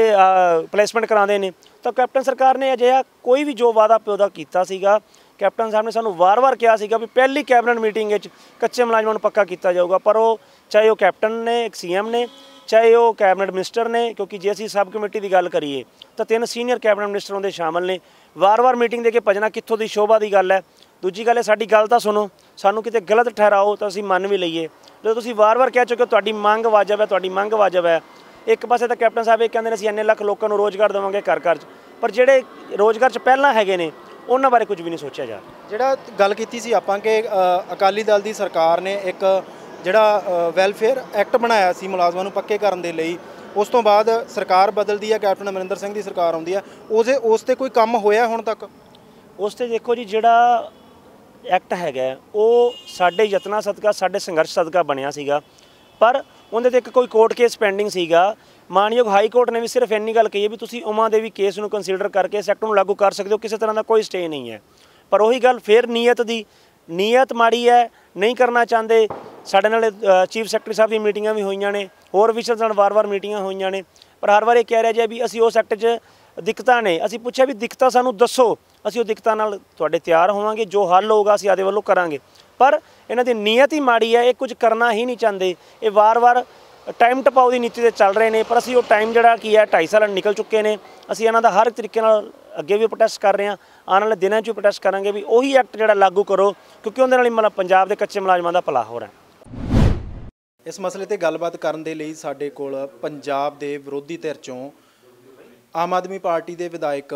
ਪਲੇਸਮੈਂਟ ਕਰਾਉਂਦੇ ਨੇ ਤਾਂ ਕੈਪਟਨ ਸਰਕਾਰ ਨੇ ਅਜਿਹਾ ਕੋਈ ਵੀ ਜੋ ਵਾਅਦਾ ਪਿਓਦਾ ਕੀਤਾ ਸੀਗਾ ਕੈਪਟਨ ਸਾਹਿਬ ਨੇ ਸਾਨੂੰ ਵਾਰ-ਵਾਰ ਕਿਹਾ ਸੀਗਾ ਵੀ ਪਹਿਲੀ ਕੈਬਨਿਟ ਮੀਟਿੰਗ ਵਿੱਚ ਕੱਚੇ ਮੁਲਾਜ਼ਮਾਂ ਨੂੰ ਪੱਕਾ ਕੀਤਾ ਜਾਊਗਾ ਪਰ ਉਹ ਚਾਹੇ ਉਹ ਕੈਪਟਨ ਨੇ ਇੱਕ ਸੀਐਮ ਨੇ ਚਾਹੇ ਉਹ ਕੈਬਨਿਟ ਮਿਨਿਸਟਰ ਨੇ ਕਿਉਂਕਿ ਜੇ ਅਸੀਂ ਸਬ ਕਮੇਟੀ ਦੀ ਗੱਲ ਕਰੀਏ ਤਾਂ ਤਿੰਨ ਸੀਨੀਅਰ ਕੈਬਨਿਟ ਮਿਨਿਸਟਰ ਉਹਦੇ ਸ਼ਾਮਲ ਨੇ ਵਾਰ-ਵਾਰ ਮੀਟਿੰਗ ਦੇ ਕੇ ਭਜਣਾ ਕਿੱਥੋਂ ਦੀ ਸ਼ੋਭਾ ਦੀ ਗੱਲ ਹੈ ਦੂਜੀ ਗੱਲ ਹੈ ਸਾਡੀ ਗੱਲ ਤਾਂ ਸੁਣੋ ਸਾਨੂੰ ਕਿਤੇ ਗਲਤ ਠਹਿਰਾਓ ਤਾਂ ਅਸੀਂ ਮੰਨ ਵੀ ਲਈਏ ਜਦੋਂ ਤੁਸੀਂ ਵਾਰ-ਵਾਰ ਕਹਿ ਚੁੱਕੇ ਹੋ ਤੁਹਾਡੀ ਮੰਗ ਵਾਜਬ ਹੈ ਤੁਹਾਡੀ ਮੰਗ ਵਾਜਬ ਹੈ ਇੱਕ ਪਾਸੇ ਤਾਂ ਕੈਪਟਨ ਸਾਹਿਬ ਇਹ ਕਹਿੰਦੇ ਨੇ ਅਸੀਂ ਇੰਨੇ ਲੱਖ ਲੋਕਾਂ ਨੂੰ ਰੋਜ਼ਗਾਰ ਦੇਵਾਂਗੇ ਘਰ-ਘਰ 'ਚ ਪਰ ਜਿਹੜੇ ਰੋਜ਼ਗਾਰ 'ਚ ਪਹਿਲਾਂ ਹੈਗੇ ਨੇ ਉਹਨਾਂ ਬਾਰੇ ਕੁਝ ਵੀ ਨਹੀਂ ਸੋਚਿਆ ਜਾ ਜਿਹੜਾ ਗੱਲ ਕੀਤੀ ਸੀ ਆਪਾਂ ਕਿ ਅਕਾਲੀ ਦਲ ਦੀ ਸਰਕਾਰ ਨੇ ਇੱਕ ਜਿਹੜਾ ਵੈਲਫੇਅਰ ਐਕਟ ਬਣਾਇਆ ਸੀ ਮੁਲਾਜ਼ਮਾਂ ਨੂੰ ਪੱਕੇ ਕਰਨ ਦੇ ਲਈ ਉਸ ਤੋਂ ਬਾਅਦ ਸਰਕਾਰ ਬਦਲਦੀ ਹੈ ਕੈਪਟਨ ਅਮਰਿੰਦਰ ਸਿੰਘ ਦੀ ਸਰਕਾਰ ਆਉਂਦੀ ਹੈ ਉਸੇ ਉਸ ਤੇ ਕੋਈ ਕੰਮ ਹੋਇਆ ਹੁਣ ਤੱਕ ਉਸ ਤੇ ਦੇਖੋ ਜੀ ਜਿਹੜਾ ਐਕਟ ਹੈਗਾ ਉਹ ਸਾਡੇ ਯਤਨਾ ਸਦਕਾ ਸਾਡੇ ਸੰਘਰਸ਼ ਸਦਕਾ ਬਣਿਆ ਸੀਗਾ ਪਰ ਉਹਦੇ ਤੇ ਇੱਕ ਕੋਈ ਕੋਰਟ ਕੇਸ ਪੈਂਡਿੰਗ ਸੀਗਾ ਮਾਨਯੋਗ ਹਾਈ ਕੋਰਟ ਨੇ ਵੀ ਸਿਰਫ ਇੰਨੀ ਗੱਲ ਕਹੀ ਹੈ ਵੀ ਤੁਸੀਂ ਉਮਾ ਦੇ ਵੀ ਕੇਸ ਨੂੰ ਕੰਸੀਡਰ ਕਰਕੇ ਸੈਕਟ ਨੂੰ ਲਾਗੂ ਕਰ ਸਕਦੇ ਹੋ ਕਿਸੇ ਤਰ੍ਹਾਂ ਦਾ ਕੋਈ ਸਟੇ ਨਹੀਂ ਹੈ ਪਰ ਉਹੀ ਗੱਲ ਫੇਰ ਨੀਅਤ ਦੀ ਨੀਅਤ ਮਾੜੀ ਹੈ ਨਹੀਂ ਕਰਨਾ ਚਾਹੁੰਦੇ ਸਾਡੇ ਨਾਲ ਚੀਫ ਸੈਕਟਰੀ ਸਾਹਿਬ ਦੀ ਮੀਟਿੰਗਾਂ ਵੀ ਹੋਈਆਂ ਨੇ ਹੋਰ ਵਿਸ਼ੇਸ਼ ਨਾਲ ਵਾਰ-ਵਾਰ ਮੀਟਿੰਗਾਂ ਹੋਈਆਂ ਨੇ ਪਰ ਹਰ ਵਾਰ ਇਹ ਕਹਿ ਰਿਹਾ ਜੀ ਵੀ ਅਸੀਂ ਉਸ ਐਕਟ 'ਚ ਦਿੱਕਤਾਂ ਨੇ ਅਸੀਂ ਪੁੱਛਿਆ ਵੀ ਦਿੱਕਤਾਂ ਸਾਨੂੰ ਦੱਸੋ ਅਸੀਂ ਉਹ ਦਿੱਕਤਾਂ ਨਾਲ ਤੁਹਾਡੇ ਤਿਆਰ ਹੋਵਾਂਗੇ ਜੋ ਹੱਲ ਹੋਊਗਾ ਅਸੀਂ ਆਦੇ ਵੱਲੋਂ ਕਰਾਂਗੇ ਪਰ ਇਹਨਾਂ ਦੀ ਨੀਅਤ ਹੀ ਮਾੜੀ ਹੈ ਇਹ ਕੁਝ ਕਰਨਾ ਹੀ ਨਹੀਂ ਚਾਹੁੰਦੇ ਇਹ ਵਾਰ-ਵਾਰ ਟਾਈਮ ਟਪਾਉ ਦੀ ਨੀਤੀ ਤੇ ਚੱਲ ਰਹੇ ਨੇ ਪਰ ਅਸੀਂ ਉਹ ਟਾਈਮ ਜਿਹੜਾ ਕੀ ਹੈ 2.5 ਸਾਲ ਨਿਕਲ ਚੁੱਕੇ ਨੇ ਅਸੀਂ ਇਹਨਾਂ ਦਾ ਹਰ ਤਰੀਕੇ ਨਾਲ ਅੱਗੇ ਵੀ ਪ੍ਰੋਟੈਸਟ ਕਰ ਰਹੇ ਹਾਂ ਆਉਣ ਵਾਲੇ ਦਿਨਾਂ 'ਚ ਵੀ ਪ੍ਰੋਟੈਸਟ ਕਰਾਂਗੇ ਵੀ ਉਹੀ ਐਕਟ ਜਿਹੜਾ ਲਾਗੂ ਕਰੋ ਕਿਉਂਕਿ ਉਹਦੇ ਨਾਲ ਹੀ ਮਤਲਬ ਪੰਜਾਬ ਦੇ ਕੱਚੇ ਮੁਲਾਜ਼ਮਾਂ ਦਾ ਭਲਾ ਹੋ ਰਿਹਾ ਇਸ ਮਸਲੇ ਤੇ ਗੱਲਬਾਤ ਕਰਨ ਦੇ ਲਈ ਸਾਡੇ ਕੋਲ ਪੰਜਾਬ ਦੇ ਵਿਰੋਧੀ ਧਿਰ ਚੋਂ ਆਮ ਆਦਮੀ ਪਾਰਟੀ ਦੇ ਵਿਧਾਇਕ